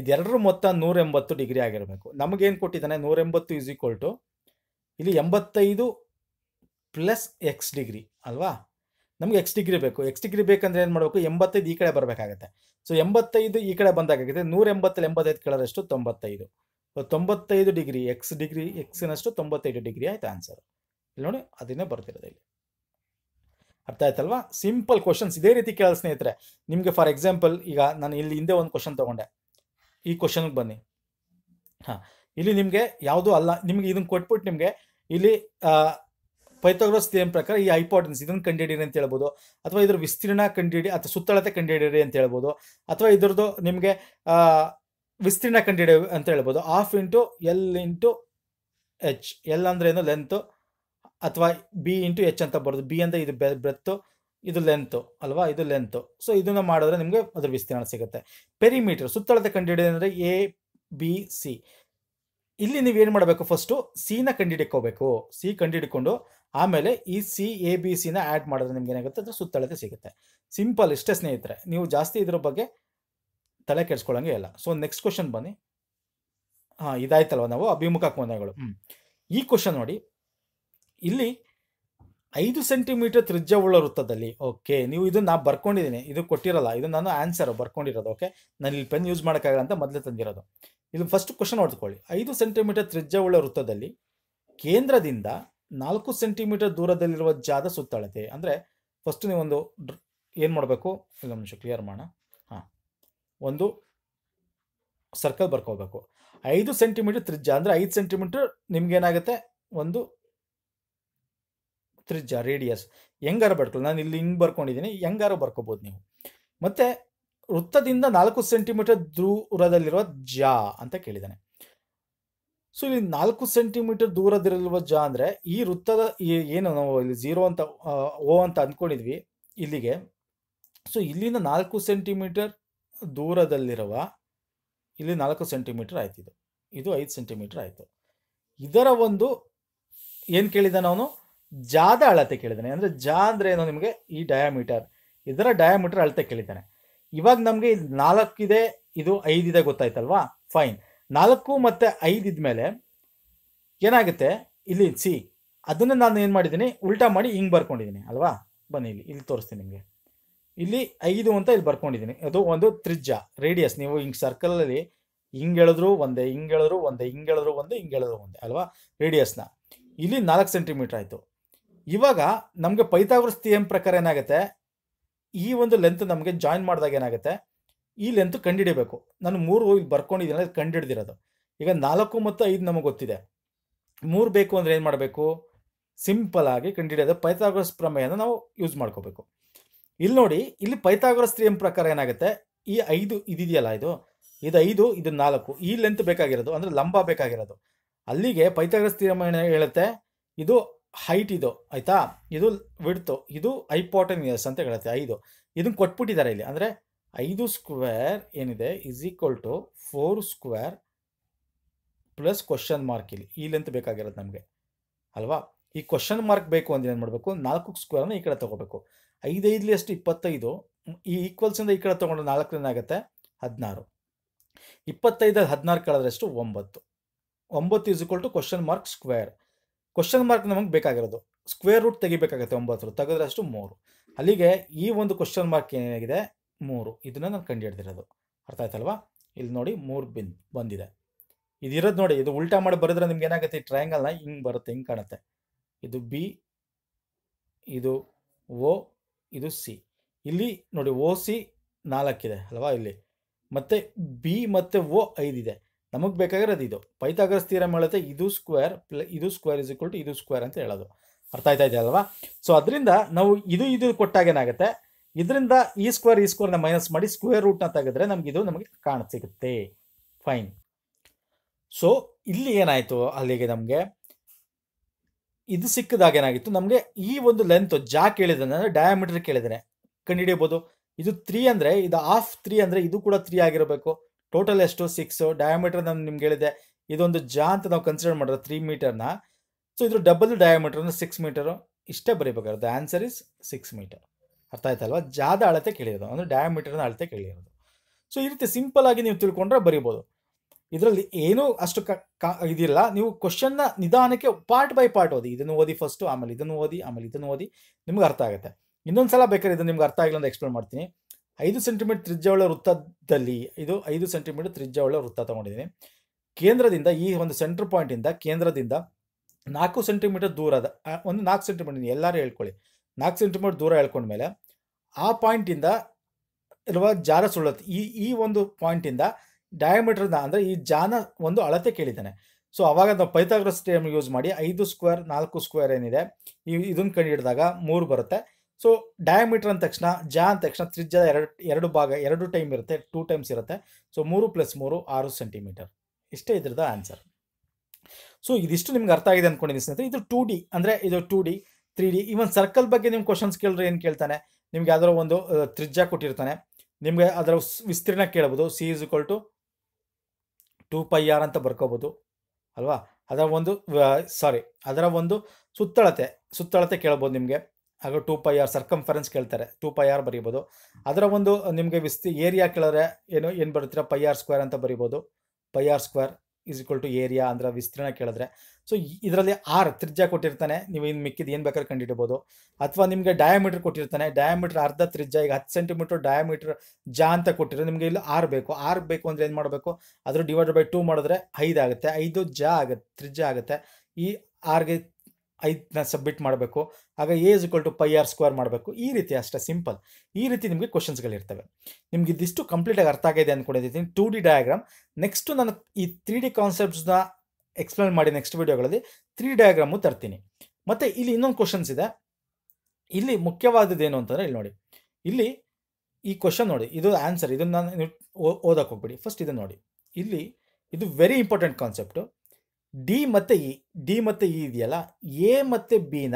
ಇದೆರಡರ ಮೊತ್ತ ನೂರೆಂಬತ್ತು ಡಿಗ್ರಿ ಆಗಿರಬೇಕು ನಮಗೇನು ಕೊಟ್ಟಿದ್ದಾನೆ ನೂರೆಂಬತ್ತು ಇಸ್ ಈಕ್ವಲ್ ಟು ಇಲ್ಲಿ ಎಂಬತ್ತೈದು ಪ್ಲಸ್ ಎಕ್ಸ್ ಡಿಗ್ರಿ ಅಲ್ವಾ ನಮ್ಗೆ ಎಕ್ಸ್ ಡಿಗ್ರಿ ಬೇಕು ಎಕ್ಸ್ ಡಿಗ್ರಿ ಬೇಕಂದ್ರೆ ಏನು ಮಾಡಬೇಕು ಎಂಬತ್ತೈದು ಈ ಕಡೆ ಬರಬೇಕಾಗತ್ತೆ ಸೊ ಎಂಬತ್ತೈದು ಈ ಕಡೆ ಬಂದಾಗುತ್ತೆ ನೂರ ಎಂಬತ್ತಲ್ಲಿ ಎಂಬತ್ತೈದು ಕೆಳದಷ್ಟು ತೊಂಬತ್ತೈದು ತೊಂಬತ್ತೈದು ಡಿಗ್ರಿ ಎಕ್ಸ್ ಡಿಗ್ರಿ ಎಕ್ಸಿನಷ್ಟು ತೊಂಬತ್ತೈದು ಡಿಗ್ರಿ ಆಯ್ತು ಆನ್ಸರ್ ಇಲ್ಲಿ ನೋಡಿ ಅದನ್ನೇ ಬರ್ತಿರೋದು ಇಲ್ಲಿ ಅರ್ಥ ಆಯ್ತಲ್ವಾ ಸಿಂಪಲ್ ಕ್ವಶನ್ಸ್ ಇದೇ ರೀತಿ ಕೇಳ ಸ್ನೇಹಿತರೆ ನಿಮಗೆ ಫಾರ್ ಎಕ್ಸಾಂಪಲ್ ಈಗ ನಾನು ಇಲ್ಲಿ ಹಿಂದೆ ಒಂದು ಕ್ವಶನ್ ತಗೊಂಡೆ ಈ ಕ್ವಶನ್ಗೆ ಬನ್ನಿ ಹಾಂ ಇಲ್ಲಿ ನಿಮಗೆ ಯಾವುದೂ ಅಲ್ಲ ನಿಮಗೆ ಇದನ್ನು ಕೊಟ್ಬಿಟ್ಟು ನಿಮಗೆ ಇಲ್ಲಿ ಪೈಥೋಗ್ರಸ್ ಥಿಯಮ್ ಪ್ರಕಾರ ಈ ಐಪಾರ್ಟೆನ್ಸ್ ಇದನ್ನು ಕಂಡುಹಿಡಿಯಿರಿ ಅಂತ ಹೇಳ್ಬೋದು ಅಥವಾ ಇದ್ರ ವಿಸ್ತೀರ್ಣ ಕಂಡುಹಿಡಿ ಅಥವಾ ಸುತ್ತಳತೆ ಕಂಡುಹಿಡಿಯಿರಿ ಅಂತ ಹೇಳ್ಬೋದು ಅಥವಾ ಇದ್ರದ್ದು ನಿಮಗೆ ವಿಸ್ತೀರ್ಣ ಕಂಡುಹಿಡಿಯ ಅಂತ ಹೇಳ್ಬೋದು half into L into H L ಅಂದ್ರೆ ಏನು ಲೆಂತು ಅಥವಾ ಬಿ ಇಂಟು ಎಚ್ ಅಂತ ಬರೋದು ಬಿ ಅಂದ್ರೆ ಇದು ಬೆ ಇದು ಲೆಂತು ಅಲ್ವಾ ಇದು ಲೆಂತು ಸೊ ಇದನ್ನು ಮಾಡಿದ್ರೆ ನಿಮಗೆ ಅದ್ರ ವಿಸ್ತೀರ್ಣ ಸಿಗುತ್ತೆ ಪೆರಿಮೀಟರ್ ಸುತ್ತಳತೆ ಕಂಡುಹಿಡಿಯೋದು ಅಂದರೆ ಎ ಬಿ ಸಿ ಇಲ್ಲಿ ನೀವು ಏನು ಮಾಡಬೇಕು ಫಸ್ಟು ನ ಕಂಡುಹಿಡ್ಕೋಬೇಕು ಸಿ ಕಂಡುಹಿಡ್ಕೊಂಡು ಆಮೇಲೆ ಈ ಸಿ ಎ ಬಿ ಸಿನ ಆ್ಯಡ್ ಮಾಡಿದ್ರೆ ನಿಮ್ಗೆ ಏನಾಗುತ್ತೆ ಅದ್ರ ಸುತ್ತಳತೆ ಸಿಗುತ್ತೆ ಸಿಂಪಲ್ ಇಷ್ಟೇ ಸ್ನೇಹಿತರೆ ನೀವು ಜಾಸ್ತಿ ಇದ್ರ ಬಗ್ಗೆ ತಲೆ ಕೆಡಿಸ್ಕೊಳ್ಳೋಂಗೆ ಇಲ್ಲ ಸೊ ನೆಕ್ಸ್ಟ್ ಕ್ವಶನ್ ಬನ್ನಿ ಹಾಂ ಇದಾಯ್ತಲ್ವ ನಾವು ಅಭಿಮುಖ ಕೋನಗಳು ಹ್ಞೂ ಈ ಕ್ವಶನ್ ನೋಡಿ ಇಲ್ಲಿ ಐದು ಸೆಂಟಿಮೀಟರ್ ತ್ರಿಜ್ಯವುಳ್ಳ ವೃತ್ತದಲ್ಲಿ ಓಕೆ ನೀವು ಇದು ನಾ ಬರ್ಕೊಂಡಿದ್ದೀನಿ ಇದು ಕೊಟ್ಟಿರಲ್ಲ ಇದು ನಾನು ಆನ್ಸರ್ ಬರ್ಕೊಂಡಿರೋದು ಓಕೆ ನಾನು ಇಲ್ಲಿ ಪೆನ್ ಯೂಸ್ ಮಾಡೋಕ್ಕಾಗಲ್ಲ ಅಂತ ಮೊದಲೇ ತಂದಿರೋದು ಇದು ಫಸ್ಟ್ ಕ್ವಶನ್ ಹೊಡೆದುಕೊಳ್ಳಿ ಐದು ಸೆಂಟಿಮೀಟರ್ ತ್ರಿಜ್ಯವುಳ್ಳ ವೃತ್ತದಲ್ಲಿ ಕೇಂದ್ರದಿಂದ ನಾಲ್ಕು ಸೆಂಟಿಮೀಟರ್ ದೂರದಲ್ಲಿರುವ ಜಾದ ಸುತ್ತಳತೆ ಅಂದರೆ ಫಸ್ಟ್ ನೀವೊಂದು ಏನು ಮಾಡಬೇಕು ಇಲ್ಲ ನಿಮಿಷ ಕ್ಲಿಯರ್ ಮಾಡೋಣ ಒಂದು ಸರ್ಕಲ್ ಬರ್ಕೋಬೇಕು ಐದು ಸೆಂಟಿಮೀಟರ್ ತ್ರಿಜ್ಯ ಅಂದರೆ ಐದು ಸೆಂಟಿಮೀಟರ್ ನಿಮ್ಗೇನಾಗುತ್ತೆ ಒಂದು ತ್ರಿಜ್ಯ ರೇಡಿಯಸ್ ಹೆಂಗಾರು ಬರ್ಕೊಳ್ಳಿ ನಾನು ಇಲ್ಲಿ ಹಿಂಗೆ ಬರ್ಕೊಂಡಿದ್ದೀನಿ ಹೆಂಗಾರು ಬರ್ಕೋಬೋದು ನೀವು ಮತ್ತು ವೃತ್ತದಿಂದ ನಾಲ್ಕು ಸೆಂಟಿಮೀಟರ್ ದೂರದಲ್ಲಿರುವ ಜಾ ಅಂತ ಕೇಳಿದ್ದಾನೆ ಸೊ ಇಲ್ಲಿ ನಾಲ್ಕು ಸೆಂಟಿಮೀಟರ್ ದೂರದಲ್ಲಿರುವ ಜಾ ಅಂದರೆ ಈ ವೃತ್ತದ ಏನು ನಾವು ಇಲ್ಲಿ ಜೀರೋ ಅಂತ ಓ ಅಂತ ಅಂದ್ಕೊಂಡಿದ್ವಿ ಇಲ್ಲಿಗೆ ಸೊ ಇಲ್ಲಿಂದ ನಾಲ್ಕು ಸೆಂಟಿಮೀಟರ್ ದೂರದಲ್ಲಿರುವ ಇಲ್ಲಿ ನಾಲ್ಕು ಸೆಂಟಿಮೀಟರ್ ಆಯ್ತು ಇದು ಇದು ಐದು ಸೆಂಟಿಮೀಟರ್ ಆಯಿತು ಇದರ ಒಂದು ಏನು ಕೇಳಿದ್ದಾನೆ ಅವನು ಜಾದ ಅಳತೆ ಕೇಳಿದ್ದಾನೆ ಅಂದರೆ ಜಾ ಅಂದರೆ ಏನು ನಿಮಗೆ ಈ ಡಯಾಮೀಟರ್ ಇದರ ಡಯಾಮೀಟರ್ ಅಳತೆ ಕೇಳಿದ್ದಾನೆ ಇವಾಗ ನಮಗೆ ಇಲ್ಲಿ ನಾಲ್ಕಿದೆ ಇದು ಐದಿದೆ ಗೊತ್ತಾಯ್ತಲ್ವಾ ಫೈನ್ ನಾಲ್ಕು ಮತ್ತು ಐದಿದ್ಮೇಲೆ ಮೇಲೆ ಏನಾಗುತ್ತೆ ಇಲ್ಲಿ ಸಿ ಅದನ್ನು ನಾನು ಏನು ಮಾಡಿದ್ದೀನಿ ಉಲ್ಟಾ ಮಾಡಿ ಹಿಂಗೆ ಬರ್ಕೊಂಡಿದ್ದೀನಿ ಅಲ್ವಾ ಬನ್ನಿ ಇಲ್ಲಿ ಇಲ್ಲಿ ತೋರಿಸ್ತೀನಿ ನಿಮಗೆ ಇಲ್ಲಿ ಐದು ಅಂತ ಇಲ್ಲಿ ಬರ್ಕೊಂಡಿದ್ದೀನಿ ಅದು ಒಂದು ತ್ರಿಜ್ಯ ರೇಡಿಯಸ್ ನೀವು ಹಿಂಗೆ ಸರ್ಕಲಲ್ಲಿ ಹಿಂಗೆ ಹೇಳಿದ್ರು ಒಂದೇ ಹಿಂಗೆ ಹೇಳಿದ್ರು ಒಂದೇ ಹಿಂಗೆ ಹೇಳಿದ್ರು ಒಂದೇ ಹಿಂಗೆ ಹೇಳಿದ್ರು ಒಂದೇ ಅಲ್ವಾ ರೇಡಿಯಸ್ನ ಇಲ್ಲಿ ನಾಲ್ಕು ಸೆಂಟಿಮೀಟ್ರ್ ಆಯಿತು ಇವಾಗ ನಮಗೆ ಪೈತಾಗ್ರಸ್ ಥಿಯಮ್ ಪ್ರಕಾರ ಏನಾಗುತ್ತೆ ಈ ಒಂದು ಲೆಂತ್ ನಮಗೆ ಜಾಯಿನ್ ಮಾಡಿದಾಗ ಏನಾಗುತ್ತೆ ಈ ಲೆಂತ್ ಕಂಡುಹಿಡಬೇಕು ನಾನು ಮೂರು ಇಲ್ಲಿ ಬರ್ಕೊಂಡಿದ್ದೀನಿ ಅದು ಕಂಡುಹಿಡ್ದಿರೋದು ಈಗ ನಾಲ್ಕು ಮತ್ತು ಐದು ನಮಗೆ ಗೊತ್ತಿದೆ ಮೂರು ಬೇಕು ಅಂದರೆ ಏನು ಮಾಡಬೇಕು ಸಿಂಪಲ್ ಆಗಿ ಕಂಡುಹಿಡಿಯೋದು ಪೈಥಾಗೋರಸ್ ಪ್ರಮೇಯನ ನಾವು ಯೂಸ್ ಮಾಡ್ಕೋಬೇಕು ಇಲ್ಲಿ ನೋಡಿ ಇಲ್ಲಿ ಪೈತಾಗೋರಸ್ ಎಂಬ ಪ್ರಕಾರ ಏನಾಗುತ್ತೆ ಈ ಐದು ಇದಿದೆಯಲ್ಲ ಇದು ಇದು ಐದು ಇದು ನಾಲ್ಕು ಈ ಲೆಂತ್ ಬೇಕಾಗಿರೋದು ಅಂದರೆ ಲಂಬ ಬೇಕಾಗಿರೋದು ಅಲ್ಲಿಗೆ ಪೈತಾಗೋರಸ್ ಏನ ಹೇಳುತ್ತೆ ಇದು ಹೈಟ್ ಇದು ಆಯಿತಾ ಇದು ವಿಡ್ತು ಇದು ಐಪಾಟನಿಯಸ್ ಅಂತ ಹೇಳುತ್ತೆ ಐದು ಇದನ್ನ ಕೊಟ್ಬಿಟ್ಟಿದ್ದಾರೆ ಇಲ್ಲಿ ಅಂದರೆ ಐದು ಸ್ಕ್ವೇರ್ ಏನಿದೆ is equal to four square plus question mark ಇಲ್ಲಿ ಈ ಲೆಂತ್ ಬೇಕಾಗಿರೋದು ನಮಗೆ ಅಲ್ವಾ ಈ ಕ್ವಶನ್ ಮಾರ್ಕ್ ಬೇಕು ಅಂದ್ರೆ ಏನು ಮಾಡಬೇಕು ನಾಲ್ಕು ಸ್ಕ್ವೇರನ್ನು ಈ ಕಡೆ ತಗೋಬೇಕು ಐದೈದಲಿ ಅಷ್ಟು ಇಪ್ಪತ್ತೈದು ಈ ಈಕ್ವಲ್ಸಿಂದ ಈ ಕಡೆ ತೊಗೊಂಡು ನಾಲ್ಕರೇನಾಗುತ್ತೆ ಹದಿನಾರು ಇಪ್ಪತ್ತೈದಲ್ಲಿ ಹದಿನಾರು ಅಷ್ಟು ಒಂಬತ್ತು ಒಂಬತ್ತು is equal to question mark square question mark ನಮಗೆ ಬೇಕಾಗಿರೋದು ಸ್ಕ್ವೇರ್ ರೂಟ್ ತೆಗಿಬೇಕಾಗತ್ತೆ ಒಂಬತ್ತು ಅಷ್ಟು ಮೂರು ಅಲ್ಲಿಗೆ ಈ ಒಂದು ಕ್ವಶನ್ ಮಾರ್ಕ್ ಏನಾಗಿದೆ ಮೂರು ಇದನ್ನು ನಾನು ಕಂಡುಹಿಡ್ದಿರೋದು ಅರ್ಥ ಆಯ್ತಲ್ವಾ ಇಲ್ಲಿ ನೋಡಿ ಮೂರು ಬಿನ್ ಬಂದಿದೆ ಇದಿರೋದು ನೋಡಿ ಇದು ಉಲ್ಟಾ ಮಾಡಿ ಬರೆದ್ರೆ ನಿಮ್ಗೆ ಏನಾಗುತ್ತೆ ಈ ಟ್ರಯಾಂಗಲ್ನ ಹಿಂಗೆ ಬರುತ್ತೆ ಹಿಂಗೆ ಕಾಣುತ್ತೆ ಇದು ಬಿ ಇದು ಓ ಇದು ಸಿ ಇಲ್ಲಿ ನೋಡಿ ಓ ಸಿ ನಾಲ್ಕಿದೆ ಅಲ್ವಾ ಇಲ್ಲಿ ಮತ್ತು ಬಿ ಮತ್ತು ಓ ಐದಿದೆ ನಮಗೆ ಬೇಕಾಗಿರೋದು ಇದು ಪೈತಾಗರಸ್ ತೀರಮ್ ಹೇಳುತ್ತೆ ಇದು ಸ್ಕ್ವೇರ್ ಪ್ಲ ಇದು ಸ್ಕ್ವೇರ್ ಇಸ್ ಇಕ್ವಲ್ ಟು ಇದು ಸ್ಕ್ವೇರ್ ಅಂತ ಹೇಳೋದು ಅರ್ಥ ಆಯ್ತಾ ಇದೆ ಅಲ್ವಾ ಸೊ ಅದರಿಂದ ನಾವು ಇದು ಇದು ಕೊಟ್ಟಾಗ ಏನಾಗುತ್ತೆ ಇದರಿಂದ ಈ ಸ್ಕ್ವೇರ್ ಈ ಸ್ಕ್ವೇರ್ನ ಮೈನಸ್ ಮಾಡಿ ಸ್ಕ್ವೇರ್ ರೂಟ್ನ ತೆಗೆದ್ರೆ ನಮಗೆ ಇದು ನಮಗೆ ಕಾಣ ಸಿಗುತ್ತೆ ಫೈನ್ ಸೊ ಇಲ್ಲಿ ಏನಾಯಿತು ಅಲ್ಲಿಗೆ ನಮಗೆ ಇದು ಸಿಕ್ಕಿದಾಗ ಏನಾಗಿತ್ತು ನಮಗೆ ಈ ಒಂದು ಲೆಂತ್ ಜಾ ಕೇಳಿದಾನೆ ಅಂದರೆ ಡಯಾಮೀಟರ್ ಕೇಳಿದ್ರೆ ಕಂಡುಹಿಡಿಯಬಹುದು ಇದು ತ್ರೀ ಅಂದರೆ ಇದು ಆಫ್ ತ್ರೀ ಅಂದರೆ ಇದು ಕೂಡ ತ್ರೀ ಆಗಿರಬೇಕು ಟೋಟಲ್ ಎಷ್ಟು ಸಿಕ್ಸ್ ಡಯಾಮೀಟರ್ ನಾನು ನಿಮ್ಗೆ ಹೇಳಿದೆ ಇದೊಂದು ಜಾ ಅಂತ ನಾವು ಕನ್ಸಿಡರ್ ಮಾಡಿದ್ರೆ ತ್ರೀ ಮೀಟರ್ನ ಸೊ ಇದ್ರ ಡಬಲ್ ಅಂದ್ರೆ ಸಿಕ್ಸ್ ಮೀಟರು ಇಷ್ಟೇ the answer is six metre ಅರ್ಥ ಆಯ್ತಲ್ವಾ ಜಾದ ಅಳತೆ ಕೇಳಿರೋದು ಅಂದರೆ ಡಯಾಮೀಟರ್ನ ಅಳತೆ ಕೇಳಿರೋದು ಸೊ ಈ ರೀತಿ ಸಿಂಪಲ್ ಆಗಿ ನೀವು ತಿಳ್ಕೊಂಡ್ರೆ ಬರಿಬೋದು ಇದರಲ್ಲಿ ಏನೂ ಅಷ್ಟು ಇದಿಲ್ಲ ನೀವು ಕ್ವಶನ್ನ ನಿಧಾನಕ್ಕೆ ಪಾರ್ಟ್ ಬೈ ಪಾರ್ಟ್ ಓದಿ ಇದನ್ನು ಓದಿ ಫಸ್ಟು ಆಮೇಲೆ ಇದನ್ನು ಓದಿ ಆಮೇಲೆ ಇದನ್ನು ಓದಿ ನಿಮ್ಗೆ ಅರ್ಥ ಆಗುತ್ತೆ ಇನ್ನೊಂದು ಸಲ ಬೇಕಾದ್ರೆ ಇದು ನಿಮ್ಗೆ ಅರ್ಥ ಆಗಿಲ್ಲ ಅಂತ ಎಕ್ಸ್ಪ್ಲೇನ್ ಮಾಡ್ತೀನಿ ಐದು ಸೆಂಟಿಮೀಟರ್ ತ್ರಿಜ್ಯವುಳ್ಳ ವೃತ್ತದಲ್ಲಿ ಇದು ಐದು ಸೆಂಟಿಮೀಟರ್ ತ್ರಿಜ್ಯವುಳ್ಳ ವೃತ್ತ ತೊಗೊಂಡಿದ್ದೀನಿ ಕೇಂದ್ರದಿಂದ ಈ ಒಂದು ಸೆಂಟ್ರ್ ಪಾಯಿಂಟಿಂದ ಕೇಂದ್ರದಿಂದ ನಾಲ್ಕು ಸೆಂಟಿಮೀಟರ್ ದೂರದ ಒಂದು ನಾಲ್ಕು ಸೆಂಟಿಮೀಟರ್ ಎಲ್ಲರೂ ಹೇಳ್ಕೊಳ್ಳಿ ನಾಲ್ಕು ಸೆಂಟಿಮೀಟರ್ ದೂರ ಹೇಳ್ಕೊಂಡ್ಮೇಲೆ ಆ ಪಾಯಿಂಟಿಂದ ಇರುವ ಜಾರ ಈ ಈ ಒಂದು ಪಾಯಿಂಟಿಂದ ಡಯಾಮೀಟರ್ನ ಅಂದರೆ ಈ ಜಾನ ಒಂದು ಅಳತೆ ಕೇಳಿದ್ದಾನೆ ಸೊ ಅವಾಗ ನಾವು ಪೈಥಾಗ್ರಸ್ ಟೇಮ್ ಯೂಸ್ ಮಾಡಿ ಐದು ಸ್ಕ್ವೇರ್ ನಾಲ್ಕು ಸ್ಕ್ವೇರ್ ಏನಿದೆ ಈ ಇದನ್ನು ಕಂಡು ಹಿಡಿದಾಗ ಮೂರು ಬರುತ್ತೆ ಸೊ ಡಯಾಮೀಟರ್ ಅಂದ ತಕ್ಷಣ ಜಾ ಅಂದ ತಕ್ಷಣ ತ್ರಿಜ್ಯದ ಎರಡು ಎರಡು ಭಾಗ ಎರಡು ಟೈಮ್ ಇರುತ್ತೆ ಟೂ ಟೈಮ್ಸ್ ಇರುತ್ತೆ ಸೊ ಮೂರು ಪ್ಲಸ್ ಮೂರು ಆರು ಸೆಂಟಿಮೀಟರ್ ಇಷ್ಟೇ ಇದ್ರದ್ದು ಆನ್ಸರ್ ಸೊ ಇದಿಷ್ಟು ನಿಮ್ಗೆ ಅರ್ಥ ಆಗಿದೆ ಅಂದ್ಕೊಂಡಿದ್ದೀನಿ ಸ್ನೇಹಿತರೆ ಇದು ಟೂ ಡಿ ಅಂದರೆ ಇದು two D three D even circle ಬಗ್ಗೆ ನಿಮ್ಮ ಕ್ವಶನ್ಸ್ ಕೇಳಿದ್ರೆ ಏನು ಕೇಳ್ತಾನೆ ನಿಮ್ಗೆ ಅದರ ಒಂದು ತ್ರಿಜ್ಯ ಕೊಟ್ಟಿರ್ತಾನೆ ನಿಮಗೆ ಅದರ ವಿಸ್ತೀರ್ಣ ಕೇಳ್ಬೋದು C is equal to two pi R ಅಂತ ಬರ್ಕೋಬೋದು ಅಲ್ವಾ ಅದರ ಒಂದು ಸಾರಿ ಅದರ ಒಂದು ಸುತ್ತಳತೆ ಸುತ್ತಳತೆ ಕೇಳ್ಬೋದು ನಿಮಗೆ ಹಾಗೂ ಟೂ ಪೈ ಆರ್ ಸರ್ಕಂಫರೆನ್ಸ್ ಕೇಳ್ತಾರೆ ಟೂ ಪೈ ಆರ್ ಬರೀಬೋದು ಅದರ ಒಂದು ನಿಮಗೆ ವಿಸ್ತಿ ಏರಿಯಾ ಕೇಳಿದ್ರೆ ಏನು ಏನು ಬರುತ್ತೀರ ಪೈ ಆರ್ ಸ್ಕ್ವೇರ್ ಅಂತ ಬರಿಬೋದು pi R square is equal to area ಅಂದ್ರೆ ವಿಸ್ತೀರ್ಣ ಕೇಳಿದ್ರೆ ಸೊ ಇದರಲ್ಲಿ ಆರ್ ತ್ರಿಜ್ಯ ಕೊಟ್ಟಿರ್ತಾನೆ ನೀವು ಇನ್ನು ಮಿಕ್ಕಿದ ಏನು ಬೇಕಾದ್ರೆ ಕಂಡಿಡಬಹುದು ಅಥವಾ ನಿಮಗೆ ಡಯಾಮೀಟ್ರ್ ಕೊಟ್ಟಿರ್ತಾನೆ ಡಯಾಮೀಟ್ರ್ ಅರ್ಧ ತ್ರಿಜ್ಯ ಈಗ ಹತ್ತು ಸೆಂಟಿಮೀಟ್ರ್ ಡಯಾಮೀಟ್ರ್ ಜಾ ಅಂತ ಕೊಟ್ಟಿರೋ ನಿಮಗೆ ಇಲ್ಲಿ ಆರ್ ಬೇಕು ಆರ್ ಬೇಕು ಅಂದರೆ ಏನು ಮಾಡಬೇಕು ಅದ್ರ ಡಿವೈಡ್ ಬೈ ಟೂ ಮಾಡಿದ್ರೆ ಐದು ಆಗುತ್ತೆ ಐದು ಜಾ ಆಗುತ್ತೆ ತ್ರಿಜ್ಯ ಆಗುತ್ತೆ ಈ ಆರ್ಗೆ ಐದನ್ನ ಸಬ್ಮಿಟ್ ಮಾಡಬೇಕು ಆಗ A is two pi R square ಮಾಡಬೇಕು ಈ ರೀತಿ ಅಷ್ಟೇ ಸಿಂಪಲ್ ಈ ರೀತಿ ನಿಮಗೆ ಕ್ವಶನ್ಸ್ಗಳಿರ್ತವೆ ನಿಮ್ಗೆ ಇದಿಷ್ಟು ಕಂಪ್ಲೀಟಾಗಿ ಅರ್ಥ ಆಗಿದೆ ಅಂದ್ಕೊಂಡಿದ್ದೀನಿ ಟು ಡಿ ಡಯಾಗ್ರಾಮ್ ನೆಕ್ಸ್ಟು ನಾನು ಈ ತ್ರೀ ಡಿ ಕಾನ್ಸೆಪ್ಟ್ಸ್ನ ಎಕ್ಸ್ಪ್ಲೇನ್ ಮಾಡಿ ನೆಕ್ಸ್ಟ್ ವೀಡಿಯೋಗಳಲ್ಲಿ ತ್ರೀ ಡಯಾಗ್ರಾಮು ತರ್ತೀನಿ ಮತ್ತು ಇಲ್ಲಿ ಇನ್ನೊಂದು ಕ್ವಶನ್ಸ್ ಇದೆ ಇಲ್ಲಿ ಏನು ಅಂತಂದರೆ ಇಲ್ಲಿ ನೋಡಿ ಇಲ್ಲಿ ಈ ಕ್ವಶನ್ ನೋಡಿ ಇದು ಆನ್ಸರ್ ಇದನ್ನು ನಾನು ಓದೋಕೆ ಹೋಗ್ಬಿಡಿ ಫಸ್ಟ್ ಇದನ್ನು ನೋಡಿ ಇಲ್ಲಿ ಇದು ವೆರಿ ಇಂಪಾರ್ಟೆಂಟ್ ಕಾನ್ಸೆಪ್ಟು ಡಿ ಮತ್ತು ಇ ಡಿ ಮತ್ತು ಇ ಇದೆಯಲ್ಲ ಎ ಮತ್ತು ಬಿನ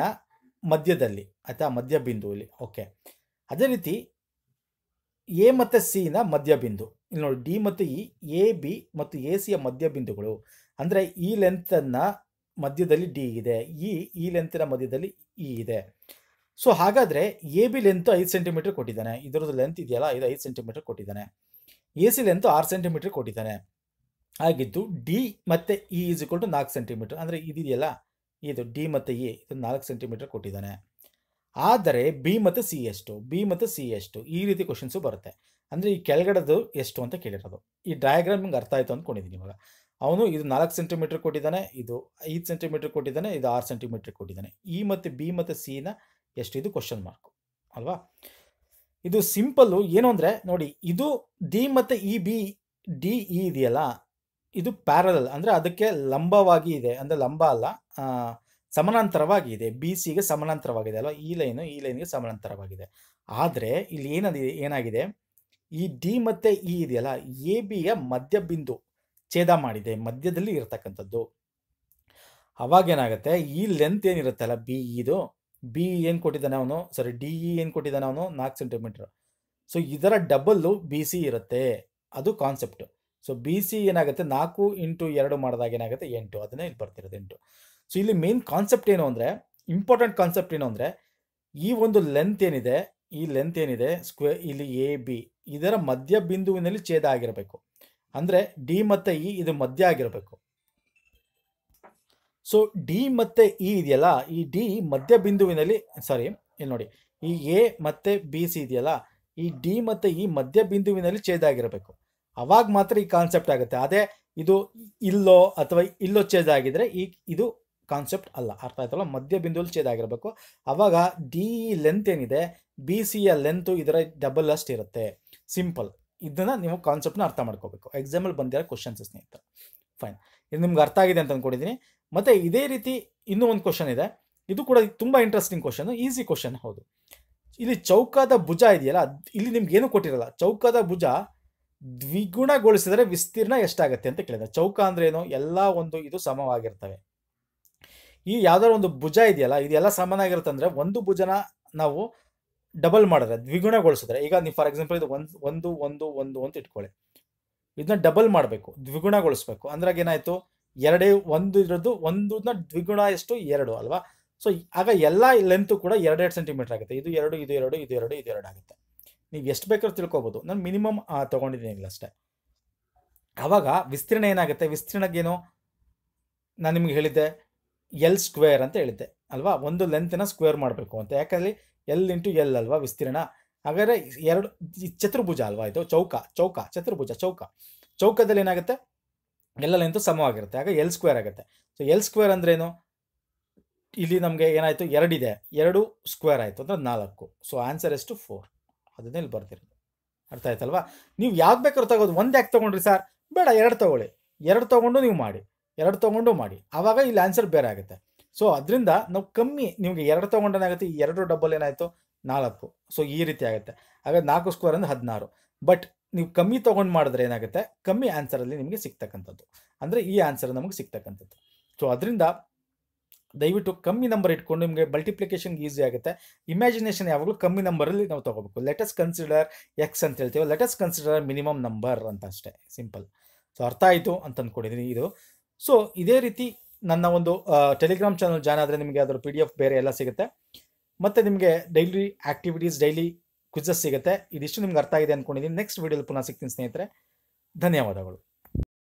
ಮಧ್ಯದಲ್ಲಿ ಅಥವಾ ಮಧ್ಯ ಬಿಂದುವಲ್ಲಿ ಓಕೆ ಅದೇ ರೀತಿ ಎ ಮತ್ತು ಸಿನ ಮಧ್ಯ ಬಿಂದು ಇಲ್ಲಿ ನೋಡಿ ಡಿ ಮತ್ತು ಇ ಎ ಬಿ ಮತ್ತು ಎ ಸಿಯ ಮಧ್ಯ ಬಿಂದುಗಳು ಅಂದರೆ ಈ ಲೆಂತನ್ನು ಮಧ್ಯದಲ್ಲಿ ಡಿ ಇದೆ ಇ ಈ ಲೆಂತಿನ ಮಧ್ಯದಲ್ಲಿ ಇ ಇದೆ ಸೊ ಹಾಗಾದರೆ ಎ ಬಿ ಲೆಂತು ಐದು ಸೆಂಟಿಮೀಟರ್ ಕೊಟ್ಟಿದ್ದಾನೆ ಇದರದ್ದು ಲೆಂತ್ ಇದೆಯಲ್ಲ ಇದು ಐದು ಸೆಂಟಿಮೀಟರ್ ಕೊಟ್ಟಿದ್ದಾನೆ ಎ ಸಿ ಲೆಂತು ಆರು ಸೆಂಟಿಮೀಟರ್ ಕೊಟ್ಟಿದ್ದಾನೆ ಆಗಿದ್ದು ಡಿ ಮತ್ತೆ ಇ ಈಸ್ ಇಕ್ವಲ್ ಟು ನಾಲ್ಕು ಸೆಂಟಿಮೀಟರ್ ಅಂದರೆ ಇದೆಯಲ್ಲ ಇದು ಡಿ ಮತ್ತು ಇ ಇದು ನಾಲ್ಕು ಸೆಂಟಿಮೀಟರ್ ಕೊಟ್ಟಿದ್ದಾನೆ ಆದರೆ ಬಿ ಮತ್ತು ಸಿ ಎಷ್ಟು ಬಿ ಮತ್ತು ಸಿ ಎಷ್ಟು ಈ ರೀತಿ ಕ್ವಶನ್ಸು ಬರುತ್ತೆ ಅಂದರೆ ಈ ಕೆಳಗಡೆದು ಎಷ್ಟು ಅಂತ ಕೇಳಿರೋದು ಈ ಡಯಾಗ್ರಾಮ್ ನಿಮ್ಗೆ ಅರ್ಥ ಆಯಿತು ಅಂದ್ಕೊಂಡಿದ್ದೀನಿ ಇವಾಗ ಅವನು ಇದು ನಾಲ್ಕು ಸೆಂಟಿಮೀಟರ್ ಕೊಟ್ಟಿದ್ದಾನೆ ಇದು ಐದು ಸೆಂಟಿಮೀಟರ್ ಕೊಟ್ಟಿದ್ದಾನೆ ಇದು ಆರು ಸೆಂಟಿಮೀಟರ್ ಕೊಟ್ಟಿದ್ದಾನೆ ಇ ಮತ್ತು ಬಿ ಮತ್ತು ನ ಎಷ್ಟು ಇದು ಕ್ವಶನ್ ಮಾರ್ಕು ಅಲ್ವಾ ಇದು ಸಿಂಪಲ್ಲು ಏನು ಅಂದರೆ ನೋಡಿ ಇದು ಡಿ ಮತ್ತು ಇ ಬಿ ಡಿ ಇ ಇದೆಯಲ್ಲ ಇದು ಪ್ಯಾರಲಲ್ ಅಂದರೆ ಅದಕ್ಕೆ ಲಂಬವಾಗಿ ಇದೆ ಅಂದರೆ ಲಂಬ ಅಲ್ಲ ಸಮಾನಾಂತರವಾಗಿದೆ ಇದೆ ಬಿ ಸಿಗೆ ಸಮಾನಾಂತರವಾಗಿದೆ ಅಲ್ವಾ ಈ ಲೈನು ಈ ಲೈನ್ಗೆ ಸಮಾನಾಂತರವಾಗಿದೆ ಆದರೆ ಇಲ್ಲಿ ಏನದಿದೆ ಏನಾಗಿದೆ ಈ ಡಿ ಮತ್ತು ಇ e ಇದೆಯಲ್ಲ ಎ ಬಿಯ ಬಿಂದು ಛೇದ ಮಾಡಿದೆ ಮಧ್ಯದಲ್ಲಿ ಇರತಕ್ಕಂಥದ್ದು ಅವಾಗೇನಾಗುತ್ತೆ ಈ ಲೆಂತ್ ಅಲ್ಲ ಬಿ ಇದು ಬಿ e ಏನು ಕೊಟ್ಟಿದ್ದಾನೆ ಅವನು ಸಾರಿ ಡಿ ಇ ಏನು ಕೊಟ್ಟಿದ್ದಾನೆ ಅವನು ನಾಲ್ಕು ಸೆಂಟಿಮೀಟರ್ ಸೊ ಇದರ ಡಬಲ್ಲು ಬಿ ಸಿ ಇರುತ್ತೆ ಅದು ಕಾನ್ಸೆಪ್ಟು ಸೊ ಬಿ ಸಿ ಏನಾಗುತ್ತೆ ನಾಲ್ಕು ಇಂಟು ಎರಡು ಮಾಡಿದಾಗ ಏನಾಗುತ್ತೆ ಎಂಟು ಅದನ್ನೇ ಇಲ್ಲಿ ಬರ್ತಿರೋದು ಎಂಟು ಸೊ ಇಲ್ಲಿ ಮೇನ್ ಕಾನ್ಸೆಪ್ಟ್ ಏನು ಅಂದರೆ ಇಂಪಾರ್ಟೆಂಟ್ ಕಾನ್ಸೆಪ್ಟ್ ಏನು ಅಂದರೆ ಈ ಒಂದು ಲೆಂತ್ ಏನಿದೆ ಈ ಲೆಂತ್ ಏನಿದೆ ಸ್ಕ್ವೇ ಇಲ್ಲಿ ಎ ಬಿ ಇದರ ಮಧ್ಯ ಬಿಂದುವಿನಲ್ಲಿ ಛೇದ ಆಗಿರಬೇಕು ಅಂದರೆ ಡಿ ಮತ್ತು ಇ e ಇದು ಮಧ್ಯ ಆಗಿರಬೇಕು ಸೊ ಡಿ ಮತ್ತು ಇ e ಇದೆಯಲ್ಲ ಈ ಡಿ ಮಧ್ಯ ಬಿಂದುವಿನಲ್ಲಿ ಸಾರಿ ಇಲ್ಲಿ ನೋಡಿ ಈ ಎ ಮತ್ತು ಬಿ ಸಿ ಇದೆಯಲ್ಲ ಈ ಡಿ ಮತ್ತು ಇ e ಮಧ್ಯ ಬಿಂದುವಿನಲ್ಲಿ ಛೇದ ಆಗಿರಬೇಕು ಅವಾಗ ಮಾತ್ರ ಈ ಕಾನ್ಸೆಪ್ಟ್ ಆಗುತ್ತೆ ಅದೇ ಇದು ಇಲ್ಲೋ ಅಥವಾ ಇಲ್ಲೋ ಚೇಜ್ ಆಗಿದ್ರೆ ಈ ಇದು ಕಾನ್ಸೆಪ್ಟ್ ಅಲ್ಲ ಅರ್ಥ ಆಯ್ತಲ್ಲ ಮಧ್ಯ ಬಿಂದುವಲ್ಲಿ ಚೇಜ್ ಆಗಿರಬೇಕು ಅವಾಗ ಡಿ ಲೆಂತ್ ಏನಿದೆ ಬಿ ಸಿ ಯ ಲೆಂತು ಇದರ ಡಬಲ್ ಅಷ್ಟು ಇರುತ್ತೆ ಸಿಂಪಲ್ ಇದನ್ನ ನೀವು ನ ಅರ್ಥ ಮಾಡ್ಕೋಬೇಕು ಎಕ್ಸಾಂಪಲ್ ಬಂದಿರೋ ಕ್ವಶನ್ಸ್ ಸ್ನೇಹಿತರೆ ಫೈನ್ ಇದು ನಿಮ್ಗೆ ಅರ್ಥ ಆಗಿದೆ ಅಂತ ಅಂದ್ಕೊಂಡಿದ್ದೀನಿ ಮತ್ತು ಇದೇ ರೀತಿ ಇನ್ನೂ ಒಂದು ಕ್ವಶನ್ ಇದೆ ಇದು ಕೂಡ ತುಂಬ ಇಂಟ್ರೆಸ್ಟಿಂಗ್ ಕ್ವಶನ್ ಈಸಿ ಕ್ವಶನ್ ಹೌದು ಇಲ್ಲಿ ಚೌಕದ ಭುಜ ಇದೆಯಲ್ಲ ಇಲ್ಲಿ ನಿಮ್ಗೆ ಏನು ಕೊಟ್ಟಿರಲ್ಲ ಚೌಕದ ಭುಜ ದ್ವಿಗುಣಗೊಳಿಸಿದರೆ ವಿಸ್ತೀರ್ಣ ಎಷ್ಟಾಗತ್ತೆ ಅಂತ ಕೇಳಿದ್ರೆ ಚೌಕ ಅಂದ್ರೆ ಏನು ಎಲ್ಲ ಒಂದು ಇದು ಸಮವಾಗಿರ್ತವೆ ಈ ಯಾವ್ದಾದ್ರು ಒಂದು ಭುಜ ಇದೆಯಲ್ಲ ಇದೆಲ್ಲ ಸಮನಾಗಿರುತ್ತೆ ಅಂದ್ರೆ ಒಂದು ಭುಜನ ನಾವು ಡಬಲ್ ಮಾಡಿದ್ರೆ ದ್ವಿಗುಣಗೊಳಿಸಿದ್ರೆ ಈಗ ನೀವು ಫಾರ್ ಎಕ್ಸಾಂಪಲ್ ಇದು ಒಂದು ಒಂದು ಒಂದು ಒಂದು ಅಂತ ಇಟ್ಕೊಳ್ಳಿ ಇದನ್ನ ಡಬಲ್ ಮಾಡಬೇಕು ದ್ವಿಗುಣಗೊಳಿಸ್ಬೇಕು ಅಂದ್ರಾಗ ಏನಾಯ್ತು ಎರಡೇ ಒಂದು ಇರೋದು ಒಂದನ್ನ ದ್ವಿಗುಣ ಎಷ್ಟು ಎರಡು ಅಲ್ವಾ ಸೊ ಆಗ ಎಲ್ಲ ಲೆಂತ್ ಕೂಡ ಎರಡೆರಡು ಸೆಂಟಿಮೀಟರ್ ಆಗುತ್ತೆ ಇದು ಎರಡು ಇದು ಎರಡು ಇದು ಎರಡು ಇದು ಎರಡು ಆಗುತ್ತೆ ನೀವು ಎಷ್ಟು ಬೇಕಾದ್ರೂ ತಿಳ್ಕೊಬೋದು ನಾನು ಮಿನಿಮಮ್ ತೊಗೊಂಡಿದ್ದೀನಿ ಅಷ್ಟೇ ಆವಾಗ ವಿಸ್ತೀರ್ಣ ಏನಾಗುತ್ತೆ ವಿಸ್ತೀರ್ಣಗೇನು ನಾನು ನಿಮ್ಗೆ ಹೇಳಿದ್ದೆ ಎಲ್ ಸ್ಕ್ವೇರ್ ಅಂತ ಹೇಳಿದ್ದೆ ಅಲ್ವಾ ಒಂದು ಲೆಂತನ್ನು ಸ್ಕ್ವೇರ್ ಮಾಡಬೇಕು ಅಂತ ಯಾಕಂದರೆ ಎಲ್ ಇಂಟು ಎಲ್ ಅಲ್ವಾ ವಿಸ್ತೀರ್ಣ ಹಾಗಾದರೆ ಎರಡು ಚತುರ್ಭುಜ ಅಲ್ವಾ ಇದು ಚೌಕ ಚೌಕ ಚತುರ್ಭುಜ ಚೌಕ ಚೌಕದಲ್ಲಿ ಏನಾಗುತ್ತೆ ಎಲ್ಲ ಲೆಂತು ಸಮವಾಗಿರುತ್ತೆ ಆಗ ಎಲ್ ಸ್ಕ್ವೇರ್ ಆಗುತ್ತೆ ಸೊ ಎಲ್ ಸ್ಕ್ವೇರ್ ಅಂದ್ರೇನು ಇಲ್ಲಿ ನಮಗೆ ಏನಾಯಿತು ಎರಡಿದೆ ಎರಡು ಸ್ಕ್ವೇರ್ ಆಯಿತು ಅಂದರೆ ನಾಲ್ಕು ಸೊ ಆನ್ಸರ್ ಎಷ್ಟು ಫೋರ್ ಅದನ್ನ ಇಲ್ಲಿ ಬರ್ತಿರೋದು ಅರ್ಥ ಆಯ್ತಲ್ವಾ ನೀವು ಯಾವ್ದು ಬೇಕಾದ್ರೂ ತಗೋದು ಒಂದು ಯಾಕೆ ತೊಗೊಂಡ್ರಿ ಸರ್ ಬೇಡ ಎರಡು ತೊಗೊಳ್ಳಿ ಎರಡು ತೊಗೊಂಡು ನೀವು ಮಾಡಿ ಎರಡು ತಗೊಂಡು ಮಾಡಿ ಆವಾಗ ಇಲ್ಲಿ ಆನ್ಸರ್ ಬೇರೆ ಆಗುತ್ತೆ ಸೊ ಅದರಿಂದ ನಾವು ಕಮ್ಮಿ ನಿಮಗೆ ಎರಡು ತೊಗೊಂಡೇನಾಗುತ್ತೆ ಈ ಎರಡು ಡಬಲ್ ಏನಾಯಿತು ನಾಲ್ಕು ಸೊ ಈ ರೀತಿ ಆಗುತ್ತೆ ಹಾಗಾದ್ರೆ ನಾಲ್ಕು ಸ್ಕ್ವೇರ್ ಅಂದರೆ ಹದಿನಾರು ಬಟ್ ನೀವು ಕಮ್ಮಿ ತೊಗೊಂಡು ಮಾಡಿದ್ರೆ ಏನಾಗುತ್ತೆ ಕಮ್ಮಿ ಆನ್ಸರಲ್ಲಿ ನಿಮಗೆ ಸಿಗ್ತಕ್ಕಂಥದ್ದು ಅಂದರೆ ಈ ಆನ್ಸರ್ ನಮಗೆ ಸಿಗ್ತಕ್ಕಂಥದ್ದು ಸೊ ಅದರಿಂದ ದಯವಿಟ್ಟು ಕಮ್ಮಿ ನಂಬರ್ ಇಟ್ಕೊಂಡು ನಿಮಗೆ ಮಲ್ಟಿಪ್ಲಿಕೇಶನ್ ಈಸಿ ಆಗುತ್ತೆ ಇಮ್ಯಾಜಿನೇಷನ್ ಯಾವಾಗಲೂ ಕಮ್ಮಿ ನಂಬರಲ್ಲಿ ನಾವು ತೊಗೋಬೇಕು ಲೆಟಸ್ ಕನ್ಸಿಡರ್ ಎಕ್ಸ್ ಅಂತ ಹೇಳ್ತೀವಿ ಲೆಟಸ್ ಕನ್ಸಿಡರ್ ಮಿನಿಮಮ್ ನಂಬರ್ ಅಂತ ಅಷ್ಟೇ ಸಿಂಪಲ್ ಸೊ ಅರ್ಥ ಆಯಿತು ಅಂತ ಅಂದ್ಕೊಂಡಿದ್ದೀನಿ ಇದು ಸೊ ಇದೇ ರೀತಿ ನನ್ನ ಒಂದು ಟೆಲಿಗ್ರಾಮ್ ಚಾನಲ್ ಜಾಯ್ನ್ ಆದರೆ ನಿಮಗೆ ಅದರ ಪಿ ಡಿ ಎಫ್ ಬೇರೆ ಎಲ್ಲ ಸಿಗುತ್ತೆ ಮತ್ತು ನಿಮಗೆ ಡೈಲಿ ಆ್ಯಕ್ಟಿವಿಟೀಸ್ ಡೈಲಿ ಕ್ವಿಜಸ್ ಸಿಗುತ್ತೆ ಇದಿಷ್ಟು ನಿಮ್ಗೆ ಅರ್ಥ ಆಗಿದೆ ಅಂದ್ಕೊಂಡಿದ್ದೀನಿ ನೆಕ್ಸ್ಟ್ ವೀಡಿಯೋಲಿ ಪುನಃ ಸಿಗ್ತೀನಿ ಸ್ನೇಹಿತರೆ ಧನ್ಯವಾದಗಳು